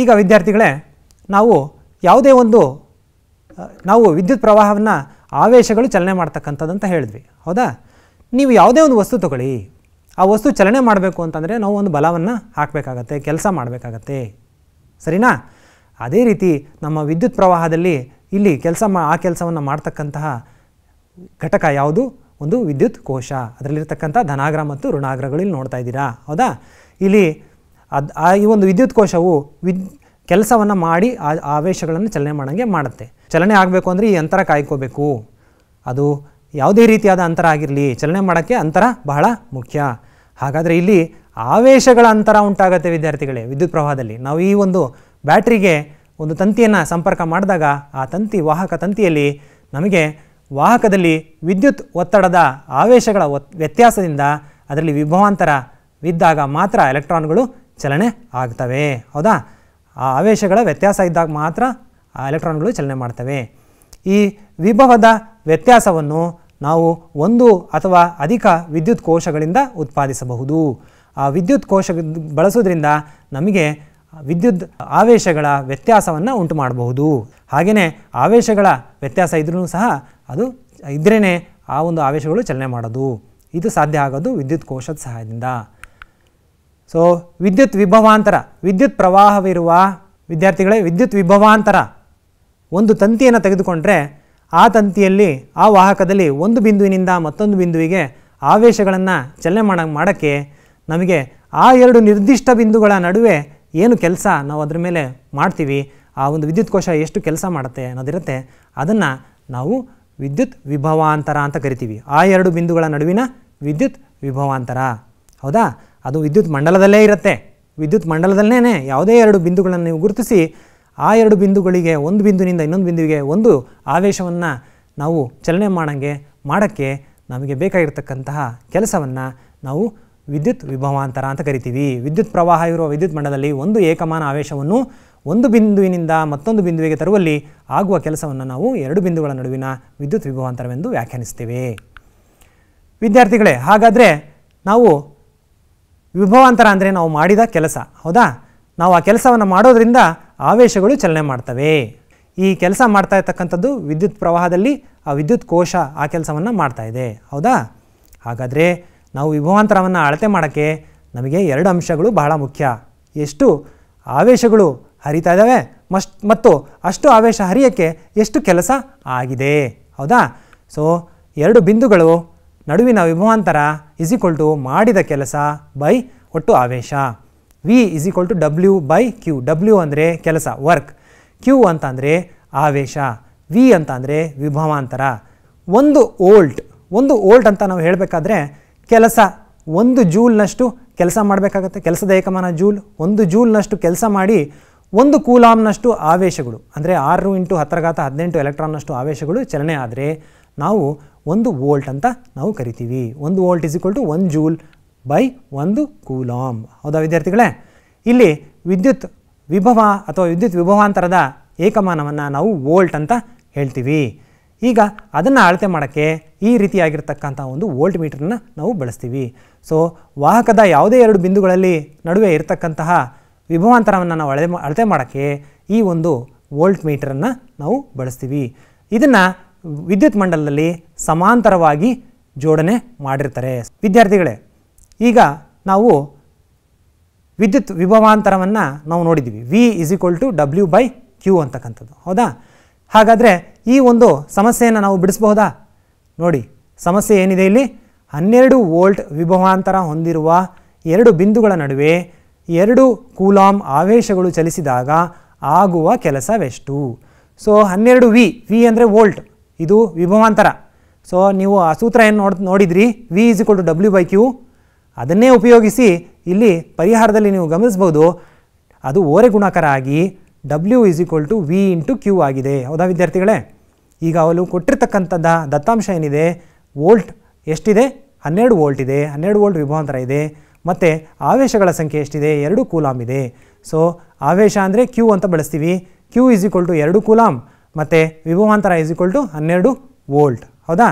ಈಗ ವಿದ್ಯಾರ್ಥಿಗಳೇ ನಾವು ಯಾವುದೇ ಒಂದು ನಾವು ವಿದ್ಯುತ್ ಪ್ರವಾಹವನ್ನು ಆವೇಶಗಳು ಚಲನೆ ಮಾಡ್ತಕ್ಕಂಥದ್ದು ಅಂತ ಹೇಳಿದ್ವಿ ಹೌದಾ ನೀವು ಯಾವುದೇ ಒಂದು ವಸ್ತು ತಗೊಳ್ಳಿ ಆ ವಸ್ತು ಚಲನೆ ಮಾಡಬೇಕು ಅಂತಂದರೆ ನಾವು ಒಂದು ಬಲವನ್ನು ಹಾಕಬೇಕಾಗತ್ತೆ ಕೆಲಸ ಮಾಡಬೇಕಾಗತ್ತೆ ಸರಿನಾ ಅದೇ ರೀತಿ ನಮ್ಮ ವಿದ್ಯುತ್ ಪ್ರವಾಹದಲ್ಲಿ ಇಲ್ಲಿ ಕೆಲಸ ಮಾ ಆ ಕೆಲಸವನ್ನು ಮಾಡ್ತಕ್ಕಂತಹ ಘಟಕ ಯಾವುದು ಒಂದು ವಿದ್ಯುತ್ ಕೋಶ ಅದರಲ್ಲಿರ್ತಕ್ಕಂಥ ಧನಾಗ್ರ ಮತ್ತು ಋಣಾಗ್ರಗಳು ಇಲ್ಲಿ ನೋಡ್ತಾ ಇದ್ದೀರಾ ಹೌದಾ ಇಲ್ಲಿ ಅದು ಆ ಈ ಒಂದು ವಿದ್ಯುತ್ ಕೋಶವು ವಿದ್ ಕೆಲಸವನ್ನು ಮಾಡಿ ಆ ಆವೇಶಗಳನ್ನು ಚಲನೆ ಮಾಡೋಂಗೆ ಮಾಡುತ್ತೆ ಚಲನೆ ಆಗಬೇಕು ಅಂದರೆ ಈ ಅಂತರ ಕಾಯ್ಕೋಬೇಕು ಅದು ಯಾವುದೇ ರೀತಿಯಾದ ಅಂತರ ಆಗಿರಲಿ ಚಲನೆ ಮಾಡೋಕ್ಕೆ ಅಂತರ ಬಹಳ ಮುಖ್ಯ ಹಾಗಾದರೆ ಇಲ್ಲಿ ಆವೇಶಗಳ ಅಂತರ ಉಂಟಾಗುತ್ತೆ ವಿದ್ಯಾರ್ಥಿಗಳೇ ವಿದ್ಯುತ್ ಪ್ರವಾಹದಲ್ಲಿ ನಾವು ಈ ಒಂದು ಬ್ಯಾಟ್ರಿಗೆ ಒಂದು ತಂತಿಯನ್ನು ಸಂಪರ್ಕ ಮಾಡಿದಾಗ ಆ ತಂತಿ ವಾಹಕ ತಂತಿಯಲ್ಲಿ ನಮಗೆ ವಾಹಕದಲ್ಲಿ ವಿದ್ಯುತ್ ಒತ್ತಡದ ಆವೇಶಗಳ ವ್ಯತ್ಯಾಸದಿಂದ ಅದರಲ್ಲಿ ವಿಭವಾಂತರ ಬಿದ್ದಾಗ ಮಾತ್ರ ಎಲೆಕ್ಟ್ರಾನ್ಗಳು ಚಲನೆ ಆಗ್ತವೆ ಹೌದಾ ಆ ಆವೇಶಗಳ ವ್ಯತ್ಯಾಸ ಇದ್ದಾಗ ಮಾತ್ರ ಆ ಎಲೆಕ್ಟ್ರಾನ್ಗಳು ಚಲನೆ ಮಾಡ್ತವೆ ಈ ವಿಭವದ ವ್ಯತ್ಯಾಸವನ್ನು ನಾವು ಒಂದು ಅಥವಾ ಅಧಿಕ ವಿದ್ಯುತ್ ಕೋಶಗಳಿಂದ ಉತ್ಪಾದಿಸಬಹುದು ಆ ವಿದ್ಯುತ್ ಕೋಶ ಬಳಸೋದ್ರಿಂದ ನಮಗೆ ವಿದ್ಯುತ್ ಆವೇಶಗಳ ವ್ಯತ್ಯಾಸವನ್ನು ಉಂಟು ಮಾಡಬಹುದು ಹಾಗೆಯೇ ಆವೇಶಗಳ ವ್ಯತ್ಯಾಸ ಇದ್ರೂ ಸಹ ಅದು ಇದ್ರೇ ಆ ಒಂದು ಆವೇಶಗಳು ಚಲನೆ ಮಾಡೋದು ಇದು ಸಾಧ್ಯ ಆಗೋದು ವಿದ್ಯುತ್ ಕೋಶದ ಸಹಾಯದಿಂದ ಸೊ ವಿದ್ಯುತ್ ವಿಭವಾಂತರ ವಿದ್ಯುತ್ ಪ್ರವಾಹವಿರುವ ವಿದ್ಯಾರ್ಥಿಗಳೇ ವಿದ್ಯುತ್ ವಿಭವಾಂತರ ಒಂದು ತಂತಿಯನ್ನು ತೆಗೆದುಕೊಂಡ್ರೆ ಆ ತಂತಿಯಲ್ಲಿ ಆ ವಾಹಕದಲ್ಲಿ ಒಂದು ಬಿಂದುವಿನಿಂದ ಮತ್ತೊಂದು ಬಿಂದುವಿಗೆ ಆವೇಶಗಳನ್ನು ಚಲನೆ ಮಾಡ ಮಾಡೋಕ್ಕೆ ನಮಗೆ ಆ ಎರಡು ನಿರ್ದಿಷ್ಟ ಬಿಂದುಗಳ ನಡುವೆ ಏನು ಕೆಲಸ ನಾವು ಅದರ ಮೇಲೆ ಮಾಡ್ತೀವಿ ಆ ಒಂದು ವಿದ್ಯುತ್ ಕೋಶ ಎಷ್ಟು ಕೆಲಸ ಮಾಡುತ್ತೆ ಅನ್ನೋದಿರುತ್ತೆ ಅದನ್ನು ನಾವು ವಿದ್ಯುತ್ ವಿಭವಾಂತರ ಅಂತ ಕರಿತೀವಿ ಆ ಎರಡು ಬಿಂದುಗಳ ನಡುವಿನ ವಿದ್ಯುತ್ ವಿಭವಾಂತರ ಹೌದಾ ಅದು ವಿದ್ಯುತ್ ಮಂಡಲದಲ್ಲೇ ಇರುತ್ತೆ ವಿದ್ಯುತ್ ಮಂಡಲದಲ್ಲೇ ಯಾವುದೇ ಎರಡು ಬಿಂದುಗಳನ್ನು ನೀವು ಗುರುತಿಸಿ ಆ ಎರಡು ಬಿಂದುಗಳಿಗೆ ಒಂದು ಬಿಂದುವಿನಿಂದ ಇನ್ನೊಂದು ಬಿಂದುವಿಗೆ ಒಂದು ಆವೇಶವನ್ನು ನಾವು ಚಲನೆ ಮಾಡೋಂಗೆ ಮಾಡೋಕ್ಕೆ ನಮಗೆ ಬೇಕಾಗಿರ್ತಕ್ಕಂತಹ ಕೆಲಸವನ್ನು ನಾವು ವಿದ್ಯುತ್ ವಿಭವಾಂತರ ಅಂತ ಕರಿತೀವಿ ವಿದ್ಯುತ್ ಪ್ರವಾಹ ಇರುವ ವಿದ್ಯುತ್ ಮಂಡಲದಲ್ಲಿ ಒಂದು ಏಕಮಾನ ಆವೇಶವನ್ನು ಒಂದು ಬಿಂದುವಿನಿಂದ ಮತ್ತೊಂದು ಬಿಂದುವಿಗೆ ತರುವಲ್ಲಿ ಆಗುವ ಕೆಲಸವನ್ನು ನಾವು ಎರಡು ಬಿಂದುಗಳ ನಡುವಿನ ವಿದ್ಯುತ್ ವಿಭವಾಂತರವೆಂದು ವ್ಯಾಖ್ಯಾನಿಸ್ತೇವೆ ವಿದ್ಯಾರ್ಥಿಗಳೇ ಹಾಗಾದರೆ ನಾವು ವಿಭವಾಂತರ ಅಂದರೆ ನಾವು ಮಾಡಿದ ಕೆಲಸ ಹೌದಾ ನಾವು ಆ ಕೆಲಸವನ್ನು ಮಾಡೋದರಿಂದ ಆವೇಶಗಳು ಚಲನೆ ಮಾಡ್ತವೆ ಈ ಕೆಲಸ ಮಾಡ್ತಾ ಇರ್ತಕ್ಕಂಥದ್ದು ವಿದ್ಯುತ್ ಪ್ರವಾಹದಲ್ಲಿ ಆ ವಿದ್ಯುತ್ ಕೋಶ ಆ ಕೆಲಸವನ್ನು ಮಾಡ್ತಾ ಇದೆ ಹೌದಾ ಹಾಗಾದರೆ ನಾವು ವಿಭವಾಂತರವನ್ನು ಅಳತೆ ಮಾಡೋಕ್ಕೆ ನಮಗೆ ಎರಡು ಅಂಶಗಳು ಬಹಳ ಮುಖ್ಯ ಎಷ್ಟು ಆವೇಶಗಳು ಹರಿತಾ ಇದ್ದಾವೆ ಮಸ್ಟ್ ಮತ್ತು ಅಷ್ಟು ಆವೇಶ ಹರಿಯೋಕ್ಕೆ ಎಷ್ಟು ಕೆಲಸ ಆಗಿದೆ ಹೌದಾ ಸೊ ಎರಡು ಬಿಂದುಗಳು ನಡುವಿನ ವಿಭವಾಂತರ ಇಸಿಕೊಳ್ತು ಮಾಡಿದ ಕೆಲಸ ಬೈ ಒಟ್ಟು ಆವೇಶ V is equal to W by Q W ಅಂದರೆ ಕೆಲಸ ವರ್ಕ್ ಕ್ಯೂ ಅಂತ ಅಂದರೆ ಆವೇಶ ವಿ ಅಂತ ಅಂದರೆ ವಿಭವಾಂತರ ಒಂದು ಓಲ್ಟ್ ಒಂದು ಓಲ್ಟ್ ಅಂತ ನಾವು ಹೇಳಬೇಕಾದ್ರೆ ಕೆಲಸ ಒಂದು ಜೂಲ್ನಷ್ಟು ಕೆಲಸ ಮಾಡಬೇಕಾಗತ್ತೆ ಕೆಲಸದ ಏಕಮಾನ ಜೂಲ್ ಒಂದು ಜೂಲ್ನಷ್ಟು ಕೆಲಸ ಮಾಡಿ ಒಂದು ಕೂಲಾಮ್ನಷ್ಟು ಆವೇಶಗಳು ಅಂದರೆ ಆರು ಇಂಟು ಹತ್ರಗಾತ ಹದಿನೆಂಟು ಎಲೆಕ್ಟ್ರಾನ್ನಷ್ಟು ಆವೇಶಗಳು ಚಲನೆ ಆದರೆ ನಾವು ಒಂದು ವೋಲ್ಟ್ ಅಂತ ನಾವು ಕರಿತೀವಿ ಒಂದು volt is equal to one joule by ಒಂದು ಕೂಲಾಮ್ ಹೌದಾ ವಿದ್ಯಾರ್ಥಿಗಳೇ ಇಲ್ಲಿ ವಿದ್ಯುತ್ ವಿಭವ ಅಥವಾ ವಿದ್ಯುತ್ ವಿಭವಾಂತರದ ಏಕಮಾನವನ್ನು ನಾವು ವೋಲ್ಟ್ ಅಂತ ಹೇಳ್ತೀವಿ ಈಗ ಅದನ್ನು ಅಳತೆ ಮಾಡೋಕ್ಕೆ ಈ ರೀತಿಯಾಗಿರ್ತಕ್ಕಂಥ ಒಂದು ವೋಲ್ಟ್ ಮೀಟರನ್ನು ನಾವು ಬಳಸ್ತೀವಿ ಸೊ ವಾಹಕದ ಯಾವುದೇ ಎರಡು ಬಿಂದುಗಳಲ್ಲಿ ನಡುವೆ ಇರತಕ್ಕಂತಹ ವಿಭವಾಂತರವನ್ನು ನಾವು ಅಳೆ ಅಳತೆ ಮಾಡೋಕ್ಕೆ ಈ ಒಂದು ವೋಲ್ಟ್ ಮೀಟರನ್ನು ನಾವು ಬಳಸ್ತೀವಿ ಇದನ್ನು ವಿದ್ಯುತ್ ಮಂಡಲದಲ್ಲಿ ಸಮಾಂತರವಾಗಿ ಜೋಡಣೆ ಮಾಡಿರ್ತಾರೆ ವಿದ್ಯಾರ್ಥಿಗಳೇ ಈಗ ನಾವು ವಿದ್ಯುತ್ ವಿಭವಾಂತರವನ್ನು ನಾವು ನೋಡಿದ್ದೀವಿ V is equal to W by Q ಅಂತಕ್ಕಂಥದ್ದು ಹೌದಾ ಹಾಗಾದರೆ ಈ ಒಂದು ಸಮಸ್ಯೆಯನ್ನು ನಾವು ಬಿಡಿಸಬಹುದಾ ನೋಡಿ ಸಮಸ್ಯೆ ಏನಿದೆ ಇಲ್ಲಿ ಹನ್ನೆರಡು ವೋಲ್ಟ್ ವಿಭವಾಂತರ ಹೊಂದಿರುವ ಎರಡು ಬಿಂದುಗಳ ನಡುವೆ ಎರಡು ಕೂಲಾಮ್ ಆವೇಶಗಳು ಚಲಿಸಿದಾಗ ಆಗುವ ಕೆಲಸವೆಷ್ಟು ಸೊ ಹನ್ನೆರಡು ವಿ ವಿ ಅಂದರೆ ವೋಲ್ಟ್ ಇದು ವಿಭವಾಂತರ ಸೊ ನೀವು ಆ ಸೂತ್ರ ಏನು ನೋಡಿದ್ರಿ V is equal to W by Q ಅದನ್ನೇ ಉಪಯೋಗಿಸಿ ಇಲ್ಲಿ ಪರಿಹಾರದಲ್ಲಿ ನೀವು ಗಮನಿಸ್ಬೋದು ಅದು ಓರೆ ಗುಣಕರ ಆಗಿ W is equal to V into Q ಆಗಿದೆ ಹೌದಾ ವಿದ್ಯಾರ್ಥಿಗಳೇ ಈಗ ಅವಳು ಕೊಟ್ಟಿರ್ತಕ್ಕಂಥದ್ದು ದತ್ತಾಂಶ ಏನಿದೆ ವೋಲ್ಟ್ ಎಷ್ಟಿದೆ ಹನ್ನೆರಡು ವೋಲ್ಟ್ ಇದೆ ಹನ್ನೆರಡು ವೋಲ್ಟ್ ವಿಭವಾಂತರ ಇದೆ ಮತ್ತು ಆವೇಶಗಳ ಸಂಖ್ಯೆ ಎಷ್ಟಿದೆ ಎರಡು ಕೂಲಾಮ್ ಇದೆ ಸೊ ಆವೇಶ ಅಂದರೆ ಕ್ಯೂ ಅಂತ ಬಳಸ್ತೀವಿ ಕ್ಯೂ ಇಸ್ ಈಕ್ವಲ್ ಟು ಎರಡು ಕೂಲಾಮ್ ಮತ್ತು ವಿಭವಾಂತರ ಇಸ್ ಈಕ್ವಲ್ ಟು ಹನ್ನೆರಡು ವೋಲ್ಟ್ ಹೌದಾ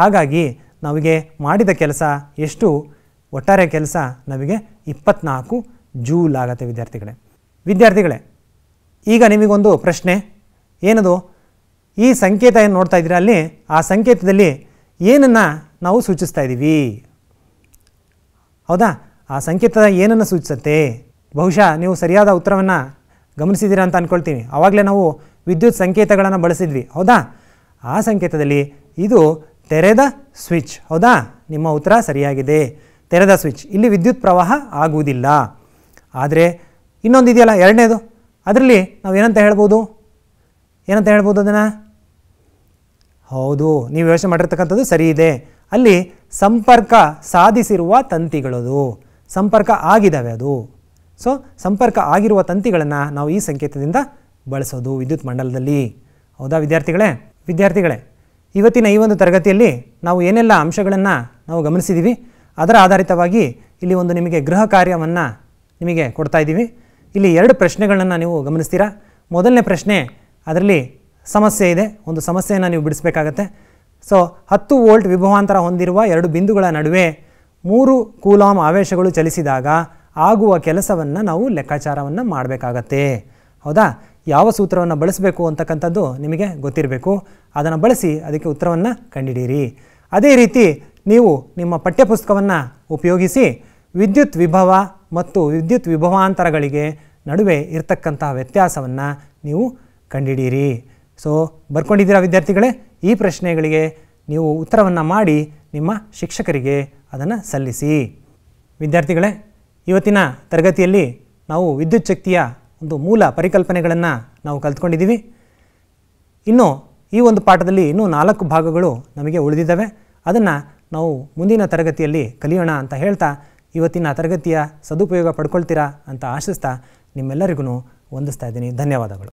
ಹಾಗಾಗಿ ನಮಗೆ ಮಾಡಿದ ಕೆಲಸ ಎಷ್ಟು ಒಟ್ಟಾರೆ ಕೆಲಸ ನಮಗೆ ಇಪ್ಪತ್ನಾಲ್ಕು ಜೂಲ್ ಆಗುತ್ತೆ ವಿದ್ಯಾರ್ಥಿಗಳೇ ವಿದ್ಯಾರ್ಥಿಗಳೇ ಈಗ ನಿಮಗೊಂದು ಪ್ರಶ್ನೆ ಏನದು ಈ ಸಂಕೇತ ಏನು ನೋಡ್ತಾ ಇದ್ದೀರಾ ಅಲ್ಲಿ ಆ ಸಂಕೇತದಲ್ಲಿ ಏನನ್ನು ನಾವು ಸೂಚಿಸ್ತಾ ಇದ್ದೀವಿ ಹೌದಾ ಆ ಸಂಕೇತದ ಏನನ್ನು ಸೂಚಿಸುತ್ತೆ ಬಹುಶಃ ನೀವು ಸರಿಯಾದ ಉತ್ತರವನ್ನು ಗಮನಿಸಿದ್ದೀರಾ ಅಂತ ಅಂದ್ಕೊಳ್ತೀನಿ ಆವಾಗಲೇ ನಾವು ವಿದ್ಯುತ್ ಸಂಕೇತಗಳನ್ನು ಬಳಸಿದ್ವಿ ಹೌದಾ ಆ ಸಂಕೇತದಲ್ಲಿ ಇದು ತೆರೆದ ಸ್ವಿಚ್ ಹೌದಾ ನಿಮ್ಮ ಉತ್ತರ ಸರಿಯಾಗಿದೆ ತೆರೆದ ಸ್ವಿಚ್ ಇಲ್ಲಿ ವಿದ್ಯುತ್ ಪ್ರವಾಹ ಆಗುವುದಿಲ್ಲ ಆದರೆ ಇನ್ನೊಂದು ಇದೆಯಲ್ಲ ಎರಡನೇದು ಅದರಲ್ಲಿ ನಾವು ಏನಂತ ಹೇಳ್ಬೋದು ಏನಂತ ಹೇಳ್ಬೋದು ಅದನ್ನು ಹೌದು ನೀವು ಯೋಚನೆ ಮಾಡಿರ್ತಕ್ಕಂಥದ್ದು ಸರಿ ಇದೆ ಅಲ್ಲಿ ಸಂಪರ್ಕ ಸಾಧಿಸಿರುವ ತಂತಿಗಳದು ಸಂಪರ್ಕ ಆಗಿದ್ದಾವೆ ಅದು ಸೊ ಸಂಪರ್ಕ ಆಗಿರುವ ತಂತಿಗಳನ್ನು ನಾವು ಈ ಸಂಕೇತದಿಂದ ಬಳಸೋದು ವಿದ್ಯುತ್ ಮಂಡಲದಲ್ಲಿ ಹೌದಾ ವಿದ್ಯಾರ್ಥಿಗಳೇ ವಿದ್ಯಾರ್ಥಿಗಳೇ ಇವತ್ತಿನ ಈ ಒಂದು ತರಗತಿಯಲ್ಲಿ ನಾವು ಏನೆಲ್ಲ ಅಂಶಗಳನ್ನು ನಾವು ಗಮನಿಸಿದ್ದೀವಿ ಅದರ ಆಧಾರಿತವಾಗಿ ಇಲ್ಲಿ ಒಂದು ನಿಮಗೆ ಗೃಹ ಕಾರ್ಯವನ್ನು ನಿಮಗೆ ಕೊಡ್ತಾ ಇದ್ದೀವಿ ಇಲ್ಲಿ ಎರಡು ಪ್ರಶ್ನೆಗಳನ್ನು ನೀವು ಗಮನಿಸ್ತೀರಾ ಮೊದಲನೇ ಪ್ರಶ್ನೆ ಅದರಲ್ಲಿ ಸಮಸ್ಯೆ ಇದೆ ಒಂದು ಸಮಸ್ಯೆಯನ್ನು ನೀವು ಬಿಡಿಸಬೇಕಾಗತ್ತೆ ಸೊ ಹತ್ತು ವೋಲ್ಟ್ ವಿಭವಾಂತರ ಹೊಂದಿರುವ ಎರಡು ಬಿಂದುಗಳ ನಡುವೆ ಮೂರು ಕೂಲಾಮ್ ಆವೇಶಗಳು ಚಲಿಸಿದಾಗ ಆಗುವ ಕೆಲಸವನ್ನು ನಾವು ಲೆಕ್ಕಾಚಾರವನ್ನು ಮಾಡಬೇಕಾಗತ್ತೆ ಹೌದಾ ಯಾವ ಸೂತ್ರವನ್ನು ಬಳಸಬೇಕು ಅಂತಕ್ಕಂಥದ್ದು ನಿಮಗೆ ಗೊತ್ತಿರಬೇಕು ಅದನ್ನು ಬಳಸಿ ಅದಕ್ಕೆ ಉತ್ತರವನ್ನು ಕಂಡಿಡೀರಿ ಅದೇ ರೀತಿ ನೀವು ನಿಮ್ಮ ಪಠ್ಯಪುಸ್ತಕವನ್ನು ಉಪಯೋಗಿಸಿ ವಿದ್ಯುತ್ ವಿಭವ ಮತ್ತು ವಿದ್ಯುತ್ ವಿಭವಾಂತರಗಳಿಗೆ ನಡುವೆ ಇರತಕ್ಕಂತಹ ವ್ಯತ್ಯಾಸವನ್ನು ನೀವು ಕಂಡಿಡೀರಿ ಸೊ ಬರ್ಕೊಂಡಿದ್ದೀರಾ ವಿದ್ಯಾರ್ಥಿಗಳೇ ಈ ಪ್ರಶ್ನೆಗಳಿಗೆ ನೀವು ಉತ್ತರವನ್ನು ಮಾಡಿ ನಿಮ್ಮ ಶಿಕ್ಷಕರಿಗೆ ಅದನ್ನು ಸಲ್ಲಿಸಿ ವಿದ್ಯಾರ್ಥಿಗಳೇ ಇವತ್ತಿನ ತರಗತಿಯಲ್ಲಿ ನಾವು ವಿದ್ಯುಚ್ಛಕ್ತಿಯ ಒಂದು ಮೂಲ ಪರಿಕಲ್ಪನೆಗಳನ್ನು ನಾವು ಕಲ್ತ್ಕೊಂಡಿದ್ದೀವಿ ಇನ್ನು ಈ ಒಂದು ಪಾಠದಲ್ಲಿ ಇನ್ನೂ ನಾಲ್ಕು ಭಾಗಗಳು ನಮಗೆ ಉಳಿದಿದ್ದಾವೆ ಅದನ್ನು ನಾವು ಮುಂದಿನ ತರಗತಿಯಲ್ಲಿ ಕಲಿಯೋಣ ಅಂತ ಹೇಳ್ತಾ ಇವತ್ತಿನ ತರಗತಿಯ ಸದುಪಯೋಗ ಪಡ್ಕೊಳ್ತೀರಾ ಅಂತ ಆಶಿಸ್ತಾ ನಿಮ್ಮೆಲ್ಲರಿಗೂ ವಂದಿಸ್ತಾ ಇದ್ದೀನಿ ಧನ್ಯವಾದಗಳು